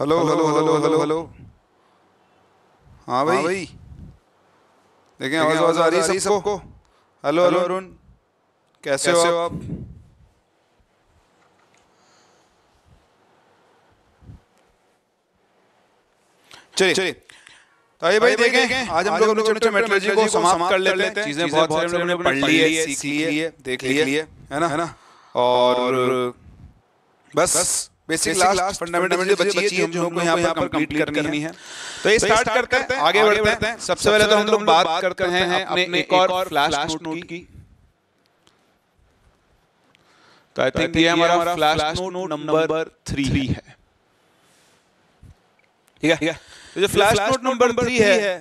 Hello hello hello hello hello हाँ भाई भाई देखें आवाज़ आवाज़ आ रही है सबको हेलो हेलो अरुण कैसे हो आप चलिए चलिए तो ये भाई देखें, आज हम लोग अपने छोटे मेट्रोलॉजी को समाप्त कर लेते हैं चीजें बहुत सारी हमने पढ़ ली है सीख ली है देख ली है है ना है ना और बस बेसिक लास्ट फंडामेंटल बची है जो हम लोग को पर कंप्लीट करनी है तो ये स्टार्ट तो करते हैं आगे बढ़ते हैं सबसे पहले तो हम लोग बात करते हैं अपने एक और फ्लैश नोट की तो आई थिंक ये हमारा फ्लैश नोट नंबर थ्री है ठीक है तो जो फ्लैश नोट नंबर थ्री है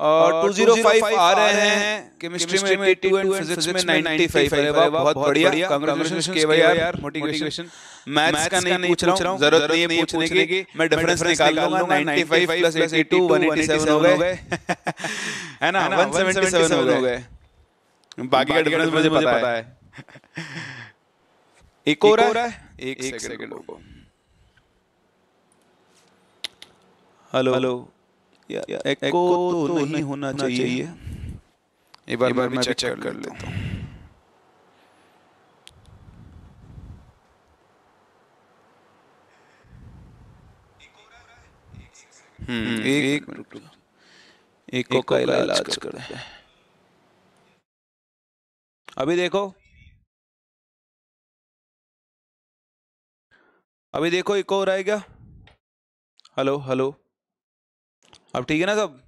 टू जीरो फाइव आ रहे हैं केमिस्ट्री में एटी टू एंड फिजिक्स में नाइन्टी फाइव अरे बहुत बढ़िया कांग्रेचुलेशन के भाई यार मोटिवेशन मैथ्स का नहीं पूछ रहा हूँ जरूरत नहीं है पूछने की मैं डिफरेंस निकाल लूंगा 95 प्लस 82 187 हो गए है ना 177 हो गए बाकी का डिफरेंस मुझे पता है एक और है एक सेकंड हेलो हेलो या एको तो, तो नहीं होना चाहिए बार मैं चेक, कर लेता हूँ हम्म, हम्म, एक मिनट का इलाज अभी देखो अभी देखो एक और आएगा हेलो हेलो अब ठीक है ना सब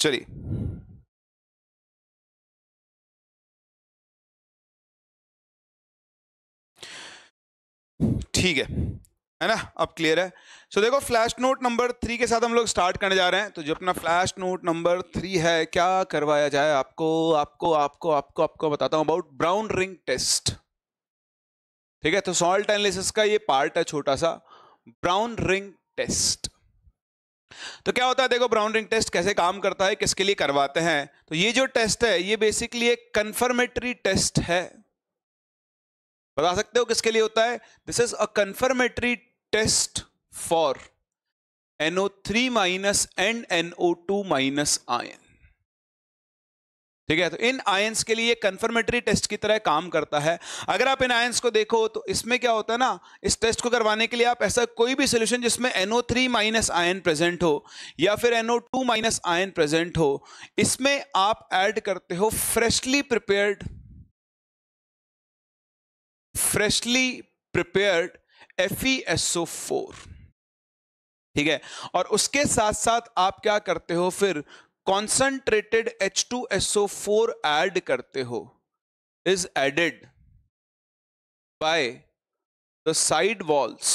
चलिए ठीक है है ना अब क्लियर है सो so, देखो फ्लैश नोट नंबर थ्री के साथ हम लोग स्टार्ट करने जा रहे हैं तो जो अपना फ्लैश नोट नंबर थ्री है क्या करवाया जाए आपको आपको आपको आपको आपको, आपको बताता हूं अबाउट ब्राउन रिंग टेस्ट ठीक है तो सॉल्ट एनालिसिस का ये पार्ट है छोटा सा ब्राउन रिंग टेस्ट तो क्या होता है देखो ब्राउन रिंग टेस्ट कैसे काम करता है किसके लिए करवाते हैं तो ये जो टेस्ट है ये बेसिकली एक कन्फर्मेटरी टेस्ट है बता सकते हो किसके लिए होता है this is a confirmatory test for NO three minus and two minus ion ठीक है तो इन आयंस के लिए कंफर्मेटरी टेस्ट की तरह काम करता है अगर आप इन आयंस को देखो तो इसमें क्या होता है ना इस टेस्ट को करवाने के लिए आप ऐसा कोई भी सोल्यूशन जिसमें NO three minus ion present हो या फिर NO two minus ion present हो इसमें आप ऐड करते हो freshly prepared freshly prepared F four ठीक है और उसके साथ साथ आप क्या करते हो फिर concentrated H two S O four add करते हो is added by the side walls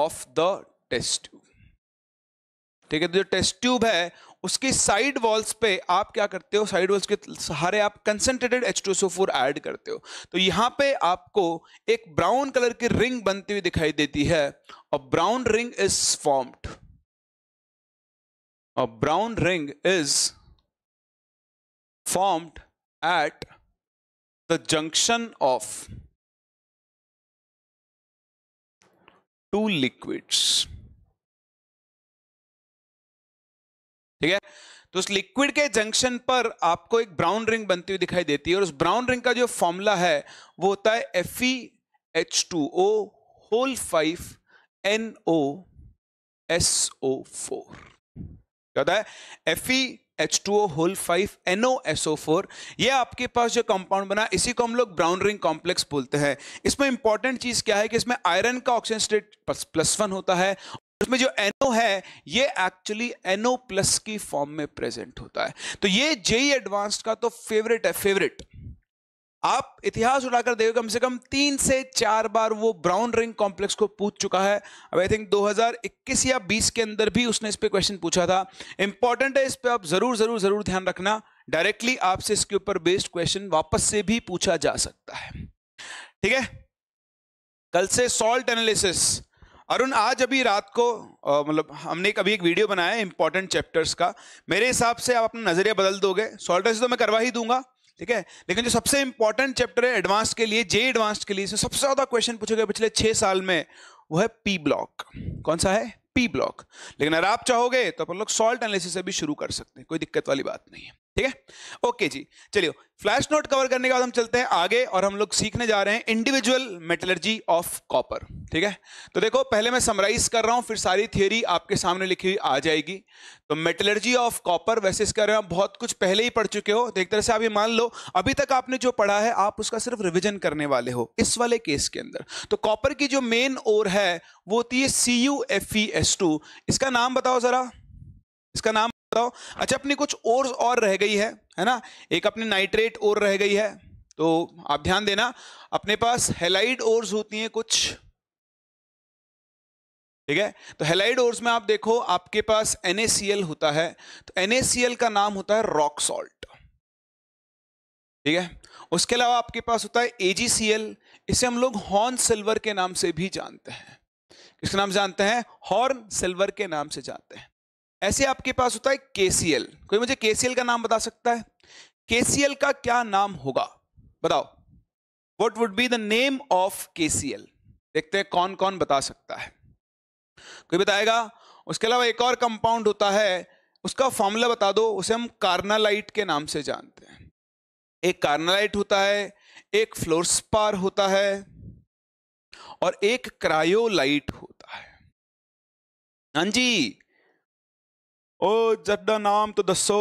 of the test tube ठीक है तो जो टेस्ट ट्यूब है उसकी साइड वॉल्स पे आप क्या करते हो साइड वॉल्स के सहारे आप concentrated H two SO four add करते हो तो यहां पे आपको एक ब्राउन कलर की रिंग बनती हुई दिखाई देती है और brown ring is formed a brown ring is formed at the junction of two liquids ठीक है तो उस लिक्विड के जंक्शन पर आपको एक ब्राउन रिंग बनती हुई दिखाई देती है और उस ब्राउन रिंग का जो फॉर्मूला है वो होता है F E H two O whole five N O S O four क्या होता है F E H two O whole five N O S O four यह आपके पास जो कंपाउंड बना इसी को हम लोग ब्राउन रिंग कॉम्प्लेक्स बोलते हैं इसमें इंपॉर्टेंट चीज क्या है कि इसमें आयरन का ऑक्सीजन स्टेट प्लस वन होता है उसमें जो एनओ है ये एक्चुअली एनओ प्लस की फॉर्म में प्रेजेंट होता है तो ये जेई एडवांस्ड e का तो फेवरेट है फेवरेट आप इतिहास उठाकर देखो कम से कम तीन से चार बार वो ब्राउन रिंग कॉम्प्लेक्स को पूछ चुका है अब आई थिंक 2021 या 20 के अंदर भी उसने इस पर क्वेश्चन पूछा था इंपॉर्टेंट है इस पर आप जरूर जरूर जरूर ध्यान रखना डायरेक्टली आपसे इसके ऊपर बेस्ड क्वेश्चन वापस से भी पूछा जा सकता है ठीक है कल से सॉल्ट एनालिसिस अरुण आज अभी रात को मतलब हमने कभी अभी एक वीडियो बनाया इंपॉर्टेंट चैप्टर्स का मेरे हिसाब से आप अपना नजरिया बदल दोगे सॉल्ट एनालिसिस तो मैं करवा ही दूंगा ठीक है लेकिन जो सबसे इंपॉर्टेंट चैप्टर है एडवांस के लिए जे एडवांस के लिए सबसे ज्यादा क्वेश्चन पूछे गए पिछले छह साल में वो है पी ब्लॉक कौन सा है पी ब्लॉक लेकिन अगर आप चाहोगे तो अपन लोग सॉल्ट एनालिसिस से भी शुरू कर सकते हैं कोई दिक्कत वाली बात नहीं है ठीक है ओके जी चलिए फ्लैश नोट कवर करने के बाद हम चलते हैं आगे और हम लोग सीखने जा रहे हैं इंडिविजुअल मेटलर्जी ऑफ कॉपर ठीक है तो देखो पहले मैं समराइज कर रहा हूं फिर सारी थियोरी आपके सामने लिखी हुई आ जाएगी तो मेटलर्जी ऑफ कॉपर वैसे इसके इसका आप बहुत कुछ पहले ही पढ़ चुके हो तो एक तरह से आप ये मान लो अभी तक आपने जो पढ़ा है आप उसका सिर्फ रिविजन करने वाले हो इस वाले केस के अंदर तो कॉपर की जो मेन ओर है वो होती है सी e इसका नाम बताओ जरा इसका नाम बताओ अच्छा अपनी कुछ और और रह गई है है ना एक अपने नाइट्रेट और रह गई है तो आप ध्यान देना अपने पास हेलाइड ओर्स होती हैं कुछ ठीक है तो हेलाइड ओर्स में आप देखो आपके पास NaCl होता है तो NaCl का नाम होता है रॉक सॉल्ट ठीक है उसके अलावा आपके पास होता है AgCl इसे हम लोग हॉर्न सिल्वर के नाम से भी जानते हैं किसके नाम जानते हैं हॉर्न सिल्वर के नाम से जानते हैं ऐसे आपके पास होता है केसीएल कोई मुझे केसीएल का नाम बता सकता है केसीएल का क्या नाम होगा बताओ what would be the name of KCL देखते हैं कौन कौन बता सकता है कोई बताएगा उसके अलावा एक और कंपाउंड होता है उसका फॉर्मूला बता दो उसे हम कार्नालाइट के नाम से जानते हैं एक कार्नालाइट होता है एक फ्लोरस्पार होता है और एक क्रायोलाइट होता है हाँ जी ओ जड्डा नाम तो दसो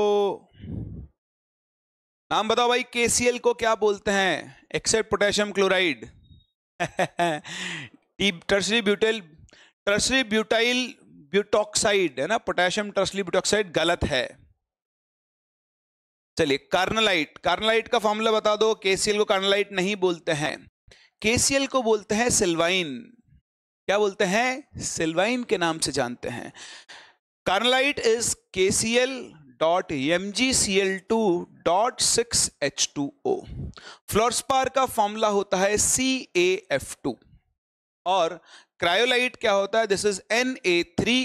नाम बताओ भाई केसीएल को क्या बोलते हैं except potassium chloride tertiary butyl tertiary butyl butoxide है ना पोटेशियम टर्सरी ब्यूटॉक्साइड गलत है चलिए कार्नलाइट कार्नलाइट का फॉर्मूला बता दो केसीएल को कार्नलाइट नहीं बोलते हैं केसीएल को बोलते हैं सिल्वाइन क्या बोलते हैं सिल्वाइन के नाम से जानते हैं carnallite is K C L dot M G C L two dot six H two O fluorspar का फॉर्मूला होता है सी ए एफ टू और क्रायोलाइट क्या होता है this is N A three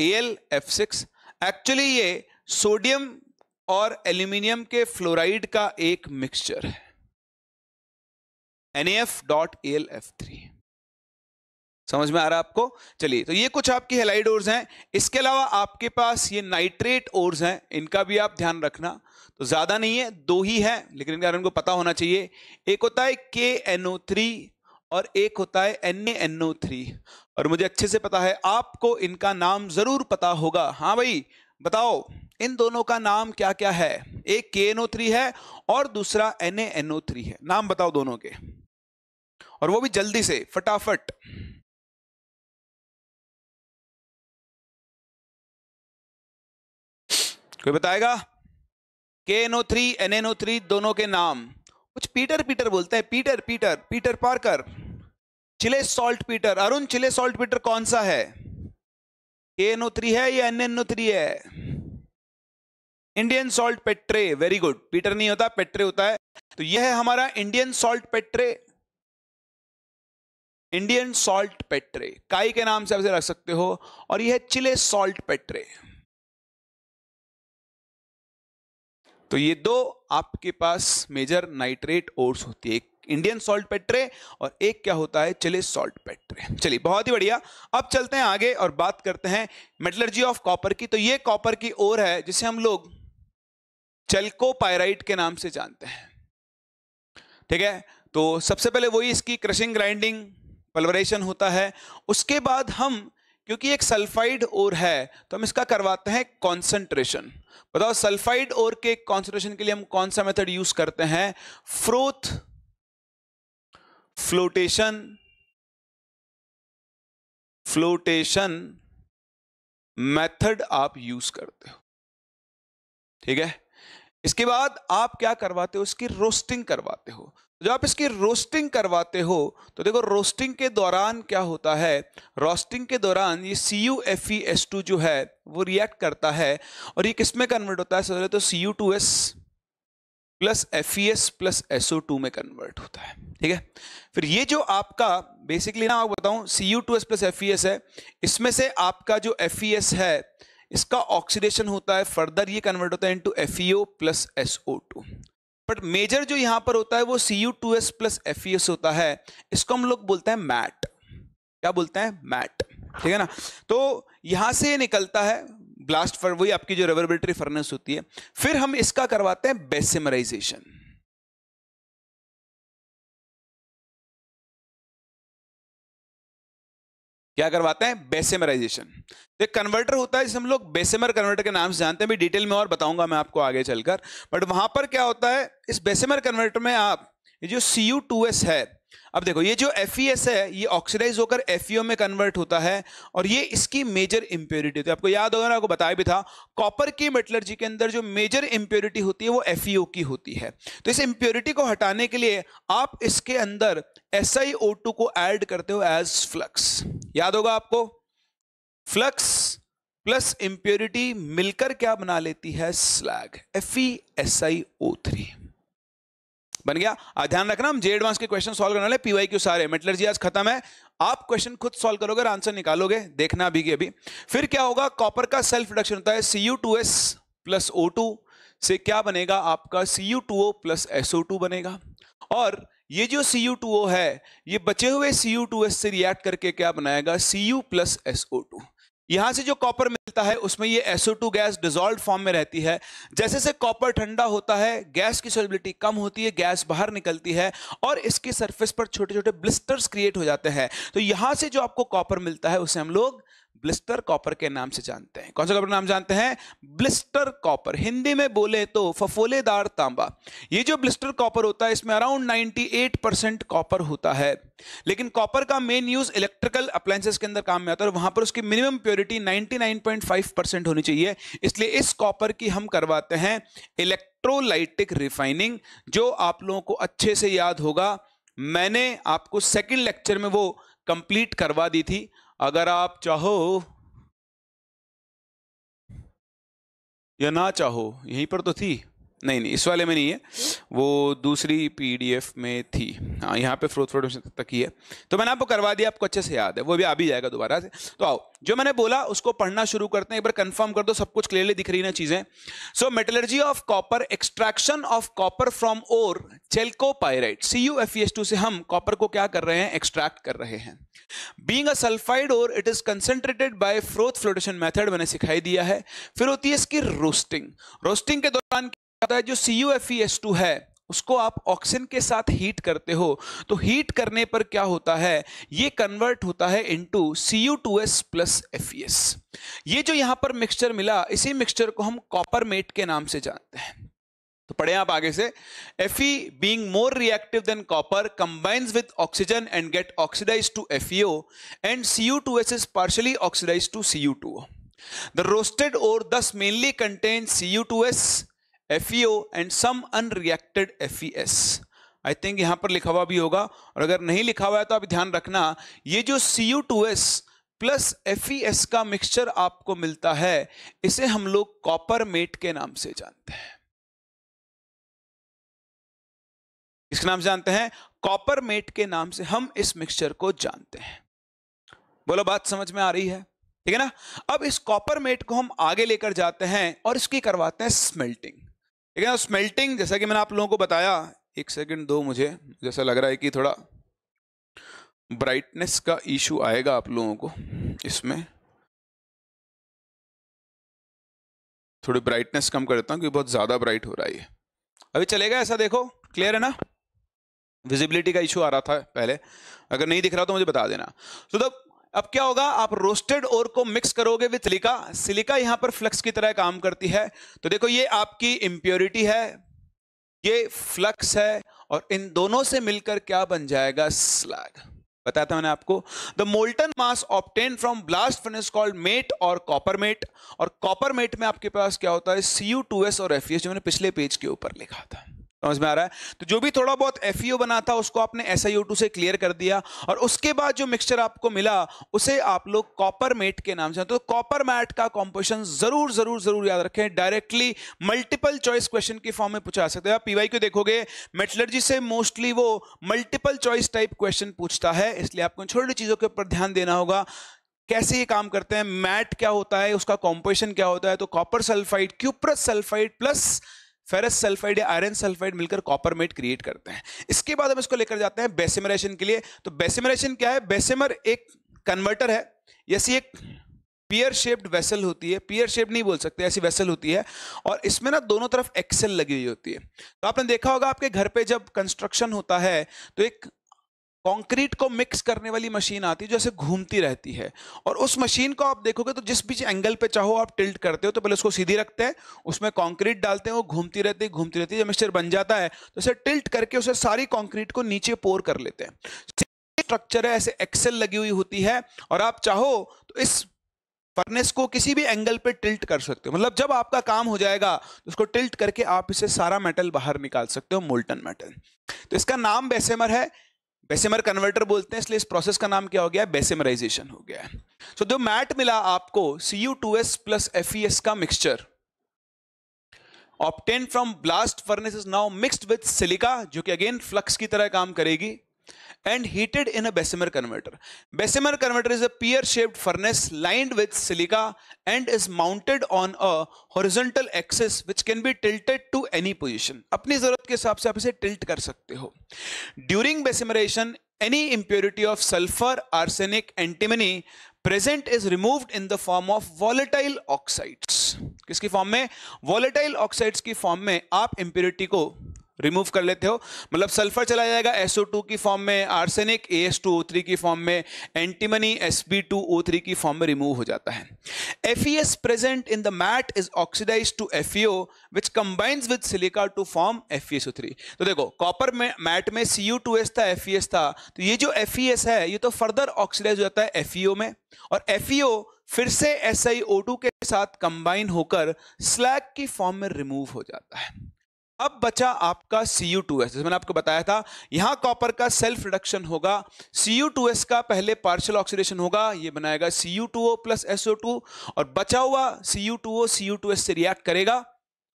A L F six actually ये sodium और aluminium के फ्लोराइड का एक मिक्सचर है N A F dot A L F three समझ में आ रहा है आपको चलिए तो ये कुछ आपकी हेलाइड ओर्स हैं इसके अलावा आपके पास ये नाइट्रेट ओर्स हैं इनका भी आप ध्यान रखना तो ज़्यादा नहीं है दो ही है लेकिन कारण को पता होना चाहिए एक होता है के और एक होता है एन और मुझे अच्छे से पता है आपको इनका नाम ज़रूर पता होगा हाँ भाई बताओ इन दोनों का नाम क्या क्या है एक के है और दूसरा एन है नाम बताओ दोनों के और वो भी जल्दी से फटाफट कोई बताएगा K N O three N N O three दोनों के नाम कुछ पीटर पीटर बोलते हैं peter peter peter Parker Chile salt peter अरुण चिले सॉल्ट पीटर कौन सा है के एन ओ थ्री है या एन एन ओ थ्री है Indian salt petre very good peter नहीं होता पेट्रे होता है तो यह है हमारा Indian salt petre Indian salt petre काई के नाम से आप रख सकते हो और यह चिले सॉल्ट पेट्रे तो ये दो आपके पास मेजर नाइट्रेट ओर्स होती है एक इंडियन सॉल्ट पेट्रे और एक क्या होता है चले सॉल्ट पेट्रे चलिए बहुत ही बढ़िया अब चलते हैं आगे और बात करते हैं मेटलर्जी ऑफ कॉपर की तो ये कॉपर की ओर है जिसे हम लोग चल्को पायराइट के नाम से जानते हैं ठीक है तो सबसे पहले वही इसकी क्रशिंग ग्राइंडिंग पलवरेशन होता है उसके बाद हम क्योंकि एक सल्फाइड और है तो हम इसका करवाते हैं कॉन्सेंट्रेशन बताओ सल्फाइड और के कॉन्सेंट्रेशन के लिए हम कौन सा मेथड यूज करते हैं फ्रोथ फ्लोटेशन फ्लोटेशन मेथड आप यूज करते हो ठीक है इसके बाद आप क्या करवाते हो इसकी रोस्टिंग करवाते हो जब आप इसकी रोस्टिंग करवाते हो तो देखो रोस्टिंग के दौरान क्या होता है रोस्टिंग के दौरान ये C U F E S two जो है वो रिएक्ट करता है और ये किस में कन्वर्ट होता है समझ तो C U two S plus F E S plus S O two में कन्वर्ट होता है ठीक है फिर ये जो आपका बेसिकली ना आपको बताऊं C U two S plus F E S है इसमें से आपका जो एफ ई एस है इसका ऑक्सीडेशन होता है फर्दर ये कन्वर्ट होता है into F E O plus S O two but major जो यहां पर होता है वो C U two S plus F E S होता है इसको हम लोग बोलते हैं मैट क्या बोलते हैं मैट ठीक है ना तो यहां से निकलता है ब्लास्ट फर वही आपकी जो रेवर्बेटरी फर्नेस होती है फिर हम इसका करवाते हैं बेसिमराइजेशन क्या करवाते हैं बेसेमराइजेशन तो एक कन्वर्टर होता है जिसे हम लोग बेसेमर कन्वर्टर के नाम से जानते हैं भी डिटेल में और बताऊंगा मैं आपको आगे चलकर बट वहां पर क्या होता है इस बेसेमर कन्वर्टर में आप ये जो सी है अब देखो ये जो एफ e है ये ऑक्सीडाइज होकर एफ e में कन्वर्ट होता है और ये इसकी मेजर इंप्योरिटी होती है आपको याद होगा आपको बताया भी था कॉपर की मेटलर्जी के अंदर जो मेजर इंप्योरिटी होती है वो एफ e की होती है तो इस इंप्योरिटी को हटाने के लिए आप इसके अंदर एस को ऐड करते हो एज फ्लक्स याद होगा आपको फ्लक्स प्लस इंप्योरिटी मिलकर क्या बना लेती है slag F E S I O three बन गया ध्यान रखना हम जे एडवांस के क्वेश्चन सॉल्व करने वाले पीवाई क्यू सारे मेटलर जी आज खत्म है आप क्वेश्चन खुद सॉल्व करोगे आंसर निकालोगे देखना अभी की अभी फिर क्या होगा कॉपर का सेल्फ रिडक्शन होता है C U two S plus O two से क्या बनेगा आपका C U two O plus S O two बनेगा और ये जो सी यू टू ओ है ये बचे हुए सी यू टू एस से रिएक्ट करके क्या बनाएगा C U plus S O two यहां से जो कॉपर मिलता है उसमें ये SO2 गैस डिजोल्व फॉर्म में रहती है जैसे जैसे कॉपर ठंडा होता है गैस की सोलिबिलिटी कम होती है गैस बाहर निकलती है और इसके सरफेस पर छोटे छोटे ब्लिस्टर्स क्रिएट हो जाते हैं तो यहां से जो आपको कॉपर मिलता है उसे हम लोग ब्लिस्टर कॉपर के नाम से जानते हैं कौन सा कॉपर नाम जानते हैं ब्लिस्टर कॉपर हिंदी में बोले तो फफोलेदार तांबा ये जो ब्लिस्टर कॉपर होता है इसमें अराउंड 98 परसेंट कॉपर होता है लेकिन कॉपर का मेन यूज इलेक्ट्रिकल अप्लायंसेस के अंदर काम में आता है और वहां पर उसकी मिनिमम प्योरिटी 99.5 परसेंट होनी चाहिए इसलिए इस कॉपर की हम करवाते हैं इलेक्ट्रोलाइटिक रिफाइनिंग जो आप लोगों को अच्छे से याद होगा मैंने आपको सेकेंड लेक्चर में वो कंप्लीट करवा दी थी अगर आप चाहो या ना चाहो यहीं पर तो थी नहीं नहीं इस वाले में नहीं है हम्म। वो दूसरी पीडीएफ में थी हाँ यहाँ पे फ्रोथ फ्रोड तक ही है तो मैंने आपको करवा दिया आपको अच्छे से याद है वो भी आ भी जाएगा दोबारा से तो आओ जो मैंने बोला उसको पढ़ना शुरू करते हैं एक बार कंफर्म कर दो सब कुछ क्लियरली दिख रही ना चीज़ें so metallurgy of copper extraction of copper from ore chalcopyrite C U F S two से हम कॉपर को क्या कर रहे हैं एक्सट्रैक्ट कर रहे हैं बींग अ सल्फाइड और it is concentrated by froth flotation method मैंने सिखाई दिया है फिर होती है इसकी रोस्टिंग रोस्टिंग के दौरान है जो C U F E S two है उसको आप ऑक्सीजन के साथ हीट करते हो तो हीट करने पर क्या होता है ये कन्वर्ट होता है into C U two S plus F E S ये जो यहां पर मिक्सचर मिला इसी मिक्सचर को हम कॉपर मेट के नाम से जानते हैं तो पढ़े आप आगे से F E being more reactive than copper combines with oxygen and get oxidise to F and C U two S is partially oxidise to C U two thus mainly contain C U two S F and some unreacted F I think यहां पर लिखा हुआ भी होगा और अगर नहीं लिखा हुआ है तो आप ध्यान रखना ये जो C U two S plus F का मिक्सचर आपको मिलता है इसे हम लोग कॉपर मेट के नाम से जानते हैं इसके नाम से जानते हैं कॉपर मेट के नाम से हम इस मिक्सचर को जानते हैं बोलो बात समझ में आ रही है ठीक है ना अब इस कॉपर मेट को हम आगे लेकर जाते हैं और इसकी करवाते हैं स्मेल्टिंग है स्मेल्टिंग जैसा कि मैंने आप लोगों को बताया एक सेकंड दो मुझे जैसा लग रहा है कि थोड़ा ब्राइटनेस का इशू आएगा आप लोगों को इसमें थोड़ी ब्राइटनेस कम कर देता हूँ क्योंकि बहुत ज़्यादा ब्राइट हो रहा है अभी चलेगा ऐसा देखो क्लियर है ना विजिबिलिटी का इशू आ रहा था पहले अगर नहीं दिख रहा तो मुझे बता देना सो द अब क्या होगा आप रोस्टेड ओर को मिक्स करोगे विथ सिलिका सिलिका यहां पर फ्लक्स की तरह काम करती है तो देखो ये आपकी इंप्योरिटी है ये फ्लक्स है और इन दोनों से मिलकर क्या बन जाएगा स्लैग बताया था मैंने आपको the molten mass obtain from blast furnace called matte और कॉपर मेट और कॉपर मेट में आपके पास क्या होता है सी और एफ e जो मैंने पिछले पेज के ऊपर लिखा था समझ में आ रहा है तो जो भी थोड़ा बहुत एफ e बना था उसको आपने एस से क्लियर कर दिया और उसके बाद जो मिक्सचर आपको मिला उसे आप लोग कॉपर मेट के नाम से तो कॉपर मैट का कॉम्पोजिशन जरूर जरूर जरूर याद रखें डायरेक्टली मल्टीपल चॉइस क्वेश्चन के फॉर्म में पूछा सकते हैं आप पीवाई को देखोगे मेटलर्जी से मोस्टली वो मल्टीपल चॉइस टाइप क्वेश्चन पूछता है इसलिए आपको छोटी चीज़ों के ऊपर ध्यान देना होगा कैसे ये काम करते हैं मैट क्या होता है उसका कॉम्पोजिशन क्या होता है तो copper sulphide cuprous sulphide plus ferrous sulphide या आयरन सल्फाइड मिलकर कॉपर मेट क्रिएट करते हैं इसके बाद हम इसको लेकर जाते हैं बेसिमरेशन के लिए तो बेसिमरेशन क्या है बेसिमर एक कन्वर्टर है जैसी एक पियर शेप्ड वेसल होती है पियर शेप नहीं बोल सकते ऐसी वेसल होती है और इसमें ना दोनों तरफ एक्सेल लगी हुई होती है तो आपने देखा होगा आपके घर पे जब कंस्ट्रक्शन होता है तो एक कंक्रीट को मिक्स करने वाली मशीन आती है जो ऐसे घूमती रहती है और उस मशीन को आप देखोगे तो जिस भी एंगल पे चाहो आप टिल्ट करते हो तो पहले उसको सीधी रखते हैं उसमें कंक्रीट डालते हैं वो घूमती रहती है घूमती रहती है जब मिक्सचर बन जाता है तो उसे टिल्ट करके उसे सारी कंक्रीट को नीचे पोर कर लेते हैं स्ट्रक्चर है ऐसे एक्सेल लगी हुई होती है और आप चाहो तो इस फर्नेस को किसी भी एंगल पे टिल्ट कर सकते हो मतलब जब आपका काम हो जाएगा तो उसको टिल्ट करके आप इसे सारा मेटल बाहर निकाल सकते हो मोल्टन मेटल तो इसका नाम बेसेमर है बेसिमर कन्वर्टर बोलते हैं इसलिए इस प्रोसेस का नाम क्या हो गया बेसिमराइजेशन हो गया सो जो मैट मिला आपको C U two S plus F E S का mixture obtain from blast furnace now mixed with silica जो कि अगेन फ्लक्स की तरह काम करेगी and heated in a Bessemer converter. Bessemer converter is a pear-shaped furnace lined with silica and is mounted on a horizontal axis which can be tilted to any position. अपनी जरूरत के हिसाब से आप इसे tilt कर सकते हो. During bessemeration, any impurity of sulfur, arsenic, antimony present is removed in the form of volatile oxides. किसकी फॉर्म में? Volatile oxides की फॉर्म में आप impurity को रिमूव कर लेते हो मतलब सल्फर चला जाएगा SO2 की फॉर्म में आर्सेनिक AS2O3 की फॉर्म में एंटीमनी SB2O3 की फॉर्म में रिमूव हो जाता है FeS present in the matte is oxidise to FeO which combines with silica to form FeSO3 तो देखो कॉपर में मैट में Cu2S था FeS था तो ये जो FeS है ये तो फर्दर ऑक्सीडाइज हो जाता है FeO में और FeO फिर से SiO2 के साथ कंबाइन होकर स्लैग की फॉर्म में रिमूव हो जाता है अब बचा आपका सी यू टू एस जैसे मैंने आपको बताया था यहां कॉपर का सेल्फ रिडक्शन होगा सी यू टू एस का पहले पार्शियल ऑक्सीडेशन होगा ये बनाएगा C U two O plus S O two और बचा हुआ C U two O C U two S से रिएक्ट करेगा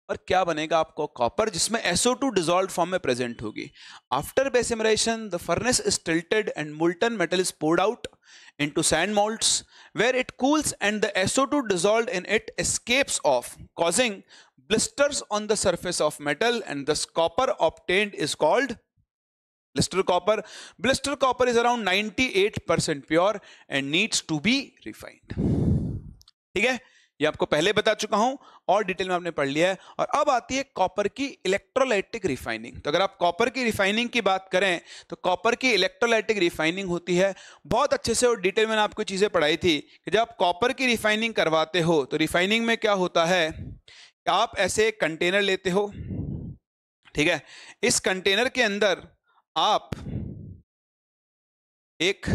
और क्या बनेगा आपको कॉपर जिसमें एसओ टू डिजोल्व फॉर्म में प्रेजेंट होगी after bessemerisation the furnace is tilted and molten metal is poured out into sand sand where it cools and the SO two dissolve in it escapes off causing blisters on the surface of metal and thus copper obtained is called blister copper. Blister copper is around 98% pure and needs to be refined. ठीक है ये आपको पहले बता चुका हूं और detail में आपने पढ़ लिया है और अब आती है कॉपर की इलेक्ट्रोलाइटिक रिफाइनिंग तो अगर आप कॉपर की रिफाइनिंग की बात करें तो कॉपर की इलेक्ट्रोलाइटिक रिफाइनिंग होती है बहुत अच्छे से और डिटेल में आपको चीज़ें पढ़ाई थी कि जब आप कॉपर की रिफाइनिंग करवाते हो तो रिफाइनिंग में क्या होता है आप ऐसे एक कंटेनर लेते हो ठीक है इस कंटेनर के अंदर आप एक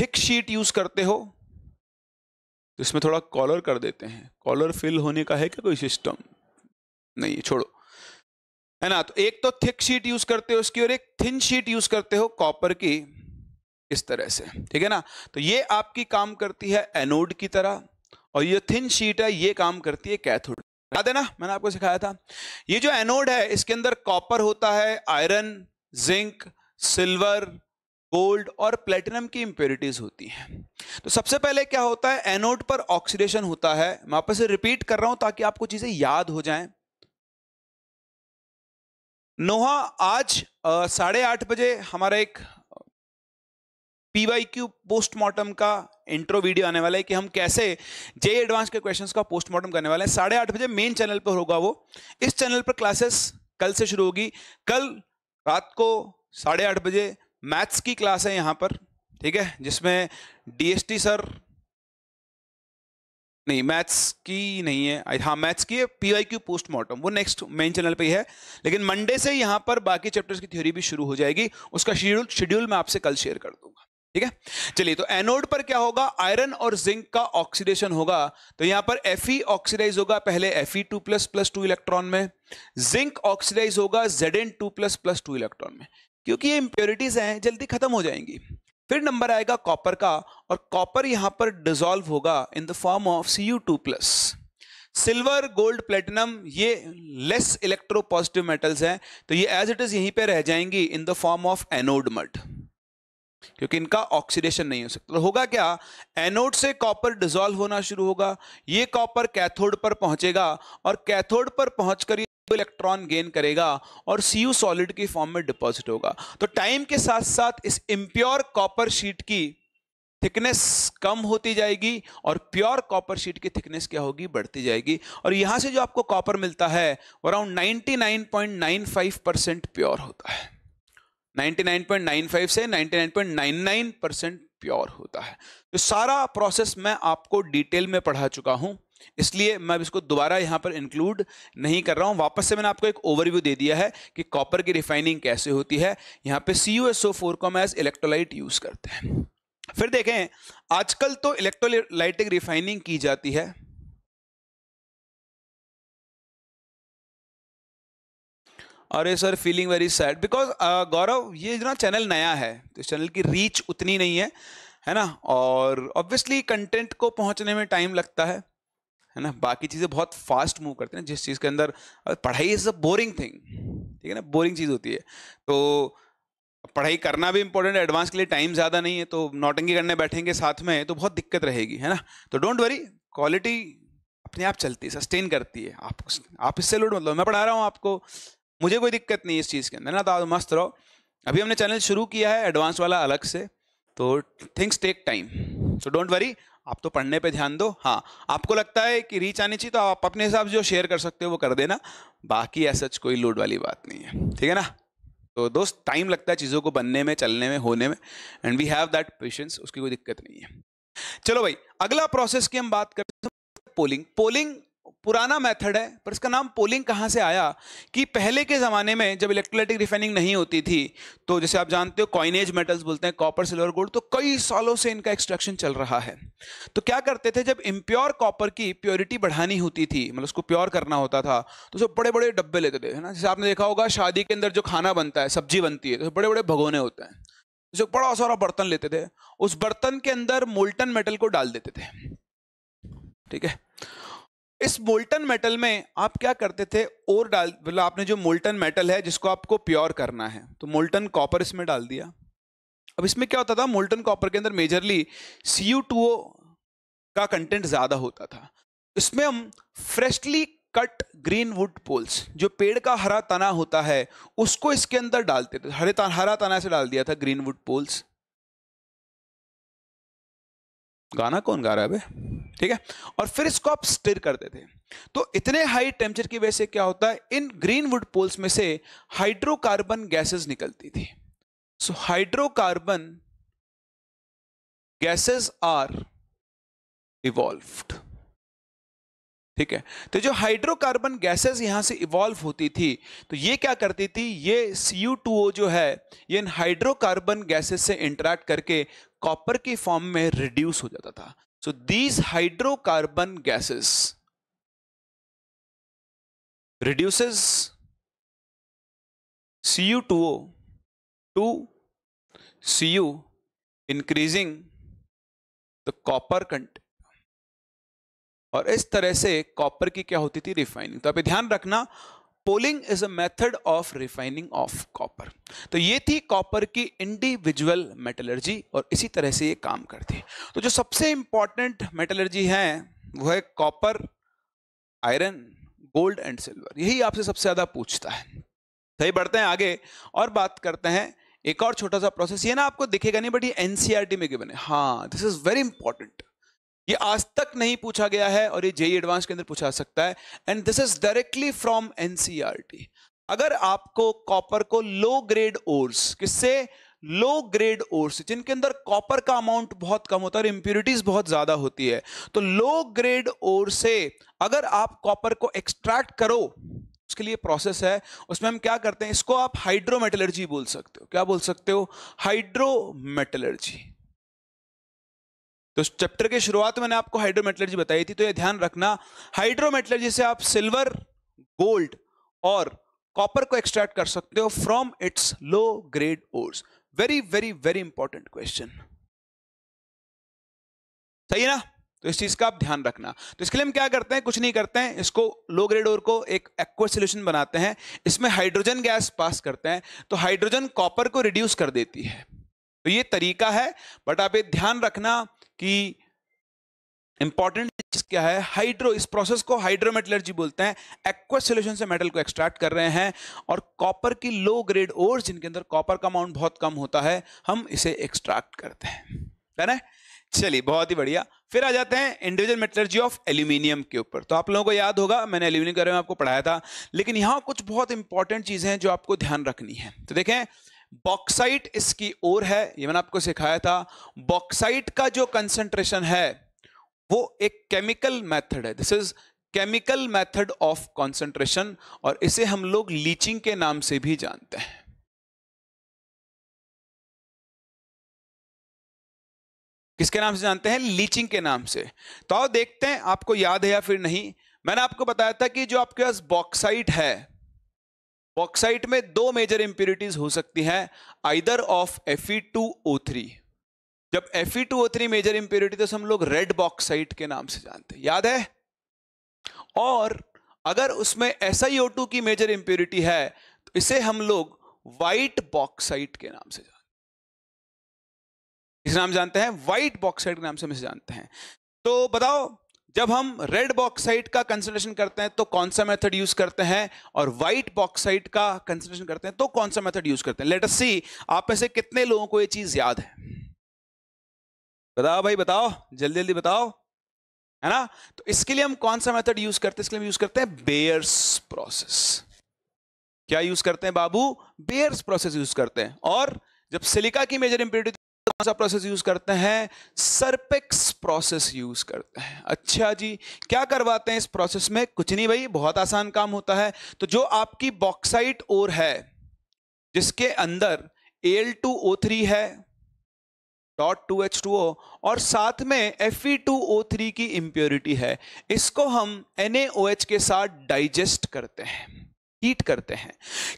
थिक शीट यूज करते हो तो इसमें थोड़ा कॉलर कर देते हैं कॉलर फिल होने का है क्या कोई सिस्टम नहीं छोड़ो है ना तो एक तो थिक शीट यूज करते हो उसकी और एक थिन शीट यूज करते हो कॉपर की इस तरह से ठीक है ना तो ये आपकी काम करती है एनोड की तरह और ये थिन शीट है ये काम करती है कैथोड है ना मैंने आपको सिखाया था ये जो एनोड है इसके अंदर कॉपर होता है आयरन जिंक सिल्वर गोल्ड और प्लेटिनम की इंप्योरिटीज होती हैं तो सबसे पहले क्या होता है एनोड पर ऑक्सीडेशन होता है मैं आपसे से रिपीट कर रहा हूं ताकि आपको चीजें याद हो जाएं नोहा आज साढ़े आठ बजे हमारा एक पीवाई क्यू पोस्टमार्टम का इंट्रो वीडियो आने वाला है कि हम कैसे जे एडवांस के क्वेश्चंस का पोस्टमार्टम करने वाले हैं साढ़े आठ बजे मेन चैनल पर होगा वो इस चैनल पर क्लासेस कल से शुरू होगी कल रात को साढ़े आठ बजे मैथ्स की क्लास है यहाँ पर ठीक है जिसमें डीएसटी सर नहीं मैथ्स की नहीं है हाँ मैथ्स की है पी आई क्यू पोस्टमार्टम वो नेक्स्ट मेन चैनल पे ही है लेकिन मंडे से यहाँ पर बाकी चैप्टर्स की थ्योरी भी शुरू हो जाएगी उसका शेड्यूल शेड्यूल मैं आपसे कल शेयर कर दूंगा ठीक है चलिए तो एनोड पर क्या होगा आयरन और जिंक का ऑक्सीडेशन होगा तो यहां पर एफ ऑक्सीडाइज होगा पहले F 2 plus plus two electron में जिंक ऑक्सीडाइज होगा Z 2 two plus plus two electron में क्योंकि ये इंप्योरिटीज हैं जल्दी खत्म हो जाएंगी फिर नंबर आएगा कॉपर का और कॉपर यहां पर डिजोल्व होगा in the form of C U two plus silver gold platinum ये लेस इलेक्ट्रो पॉजिटिव मेटल्स हैं तो ये एज इट इज यहीं पे रह जाएंगी in the form of anode mud क्योंकि इनका ऑक्सीडेशन नहीं हो सकता तो होगा क्या एनोड से कॉपर डिजोल्व होना शुरू होगा ये कॉपर कैथोड पर पहुंचेगा और कैथोड पर पहुंचकर इलेक्ट्रॉन गेन करेगा और सी यू सॉलिड की फॉर्म में डिपॉजिट होगा तो टाइम के साथ साथ इस इम्प्योर कॉपर शीट की थिकनेस कम होती जाएगी और प्योर कॉपर शीट की थिकनेस क्या होगी बढ़ती जाएगी और यहां से जो आपको कॉपर मिलता है अराउंड 99.95 परसेंट प्योर होता है 99.95 से 99.99 परसेंट प्योर होता है तो सारा प्रोसेस मैं आपको डिटेल में पढ़ा चुका हूं इसलिए मैं इसको दोबारा यहाँ पर इंक्लूड नहीं कर रहा हूं वापस से मैंने आपको एक ओवरव्यू दे दिया है कि कॉपर की रिफाइनिंग कैसे होती है यहाँ पे C U S O four को हम एज इलेक्ट्रोलाइट यूज़ करते हैं फिर देखें आजकल तो इलेक्ट्रोलाइटिक रिफाइनिंग की जाती है अरे sir feeling very sad because Gaurav ये ना चैनल नया है तो इस चैनल की रीच उतनी नहीं है है ना और ऑब्वियसली कंटेंट को पहुंचने में टाइम लगता है है ना बाकी चीज़ें बहुत फास्ट मूव करते हैं जिस चीज़ के अंदर पढ़ाई इज़ अ बोरिंग थिंग ठीक है ना बोरिंग चीज़ होती है तो पढ़ाई करना भी इंपॉर्टेंट है एडवांस के लिए टाइम ज़्यादा नहीं है तो नोटंगी करने बैठेंगे साथ में तो बहुत दिक्कत रहेगी है ना तो डोंट वरी क्वालिटी अपने आप चलती है सस्टेन करती है आप आप इससे लूट मतलब मैं पढ़ा रहा हूँ आपको मुझे कोई दिक्कत नहीं इस चीज़ के अंदर ना तो आप मस्त रहो अभी हमने चैनल शुरू किया है एडवांस वाला अलग से तो things take time so don't worry आप तो पढ़ने पे ध्यान दो हाँ आपको लगता है कि रीच आनी चाहिए तो आप अपने हिसाब से जो शेयर कर सकते हो वो कर देना बाकी ऐसा कोई लूट वाली बात नहीं है ठीक है ना तो दोस्त टाइम लगता है चीज़ों को बनने में चलने में होने में and we have that patience उसकी कोई दिक्कत नहीं है चलो भाई अगला प्रोसेस की हम बात करते हैं पोलिंग पोलिंग पुराना मेथड है पर इसका नाम पोलिंग कहाँ से आया कि पहले के ज़माने में जब इलेक्ट्रोलाइटिक रिफाइनिंग नहीं होती थी तो जैसे आप जानते हो कॉइनेज मेटल्स बोलते हैं कॉपर सिल्वर गोल्ड तो कई सालों से इनका एक्सट्रैक्शन चल रहा है तो क्या करते थे जब इम्प्योर कॉपर की प्योरिटी बढ़ानी होती थी मतलब उसको प्योर करना होता था तो उसको बड़े बड़े डब्बे लेते थे है ना जैसे आपने देखा होगा शादी के अंदर जो खाना बनता है सब्जी बनती है तो बड़े बड़े भगोने होते हैं जो बड़ा सारा बर्तन लेते थे उस बर्तन के अंदर मोल्टन मेटल को डाल देते थे ठीक है इस मोल्टन मेटल में आप क्या करते थे और डाल मतलब आपने जो मोल्टन मेटल है जिसको आपको प्योर करना है तो मोल्टन कॉपर इसमें डाल दिया अब इसमें क्या होता था मोल्टन कॉपर के अंदर मेजरली सी का कंटेंट ज़्यादा होता था इसमें हम freshly cut green wood poles जो पेड़ का हरा तना होता है उसको इसके अंदर डालते थे हरे हरा तना से डाल दिया था ग्रीन वुड पोल्स गाना कौन गा रहा है भाई ठीक है और फिर इसको आप स्टिर करते थे तो इतने हाई टेम्परेचर की वजह से क्या होता है इन ग्रीन वुड पोल्स में से हाइड्रोकार्बन गैसेस निकलती थी so hydrocarbon gases are evolved ठीक है तो जो हाइड्रोकार्बन गैसेस यहां से इवॉल्व होती थी तो ये क्या करती थी ये सी जो है ये इन हाइड्रोकार्बन गैसेस से इंटरेक्ट करके कॉपर के फॉर्म में रिड्यूस हो जाता था so these hydrocarbon gases reduces C U two O to C U increasing the copper content और इस तरह से कॉपर की क्या होती थी रिफाइनिंग तो आप ध्यान रखना poling is a method of refining of copper तो ये थी कॉपर की इंडिविजुअल मेटलर्जी और इसी तरह से ये काम करती है तो जो सबसे इंपॉर्टेंट मेटलर्जी है वो है copper iron gold and silver यही आपसे सबसे ज़्यादा पूछता है सही बढ़ते हैं आगे और बात करते हैं एक और छोटा सा प्रोसेस ये ना आपको दिखेगा नहीं बट ये एनसीआरटी e में गिवन है हाँ दिस इज वेरी इंपॉर्टेंट ये आज तक नहीं पूछा गया है और ये जेई एडवांस के अंदर पूछा सकता है and this is directly from NCERT अगर आपको कॉपर को लो ग्रेड ओर्स किससे लो ग्रेड ओर्स जिनके अंदर कॉपर का अमाउंट बहुत कम होता है और इंप्यूरिटीज बहुत ज्यादा होती है तो लो ग्रेड ओर से अगर आप कॉपर को एक्सट्रैक्ट करो उसके लिए प्रोसेस है उसमें हम क्या करते हैं इसको आप हाइड्रोमेटलर्जी बोल सकते हो क्या बोल सकते हो हाइड्रोमेटलर्जी तो इस चैप्टर की शुरुआत मैंने आपको हाइड्रोमेटलर्जी बताई थी तो यह ध्यान रखना हाइड्रोमेटलर्जी से आप सिल्वर गोल्ड और कॉपर को एक्सट्रैक्ट कर सकते हो from its low grade ores very very very important question सही है ना तो इस चीज का आप ध्यान रखना तो इसके लिए हम क्या करते हैं कुछ नहीं करते हैं इसको लो ग्रेड ओर को एक एक्वा सोल्यूशन बनाते हैं इसमें हाइड्रोजन गैस पास करते हैं तो हाइड्रोजन कॉपर को रिड्यूस कर देती है तो ये तरीका है बट आप ये ध्यान रखना कि इंपॉर्टेंट चीज क्या है हाइड्रो इस प्रोसेस को हाइड्रोमेटलर्जी बोलते हैं एक्वस सोल्यूशन से मेटल को एक्सट्रैक्ट कर रहे हैं और कॉपर की लो ग्रेड ओर जिनके अंदर कॉपर का अमाउंट बहुत कम होता है हम इसे एक्सट्रैक्ट करते हैं है ना चलिए बहुत ही बढ़िया फिर आ जाते हैं इंडिविजुअल मेटलर्जी ऑफ एल्यूमिनियम के ऊपर तो आप लोगों को याद होगा मैंने एल्यूमिनियम के बारे में आपको पढ़ाया था लेकिन यहाँ कुछ बहुत इंपॉर्टेंट चीजें हैं जो आपको ध्यान रखनी है तो देखें बॉक्साइट इसकी ओर है ये मैंने आपको सिखाया था बॉक्साइट का जो कंसंट्रेशन है वो एक केमिकल मेथड है this is chemical method of concentration और इसे हम लोग लीचिंग के नाम से भी जानते हैं किसके नाम से जानते हैं लीचिंग के नाम से तो आओ देखते हैं आपको याद है या फिर नहीं मैंने आपको बताया था कि जो आपके पास बॉक्साइट है बॉक्साइट में दो मेजर इंप्यूरिटीज हो सकती हैं आइदर ऑफ Fe2O3 जब Fe2O3 मेजर इंप्योरिटी तो हम लोग रेड बॉक्साइट के नाम से जानते हैं याद है और अगर उसमें SiO2 की मेजर इंप्योरिटी है तो इसे हम लोग व्हाइट बॉक्साइट के नाम से जानते हैं इस नाम जानते हैं व्हाइट बॉक्साइट के नाम से हम इसे जानते हैं तो बताओ जब हम रेड बॉक्साइट का कंसनट्रेशन करते हैं तो कौन सा मेथड यूज करते हैं और व्हाइट बॉक्साइट का कंसनट्रेशन करते हैं तो कौन सा मेथड यूज करते हैं लेट अस सी आप में से कितने लोगों को ये चीज याद है बताओ भाई बताओ जल्दी जल्दी बताओ है ना तो इसके लिए हम कौन सा मेथड यूज करते हैं इसके लिए हम यूज करते हैं बेयर्स प्रोसेस क्या यूज करते हैं बाबू बेयर्स प्रोसेस यूज करते हैं और जब सिलिका की मेजर इम्प्योरिटी कौन सा प्रोसेस यूज करते हैं सरपेक्स प्रोसेस यूज करते हैं अच्छा जी क्या करवाते हैं इस प्रोसेस में कुछ नहीं भाई बहुत आसान काम होता है तो जो आपकी बॉक्साइट ओर है जिसके अंदर एल टू ओ थ्री है dot two H two O और साथ में F E two O three की इंप्योरिटी है इसको हम एन ए ओ एच के साथ डाइजेस्ट करते हैं हीट करते हैं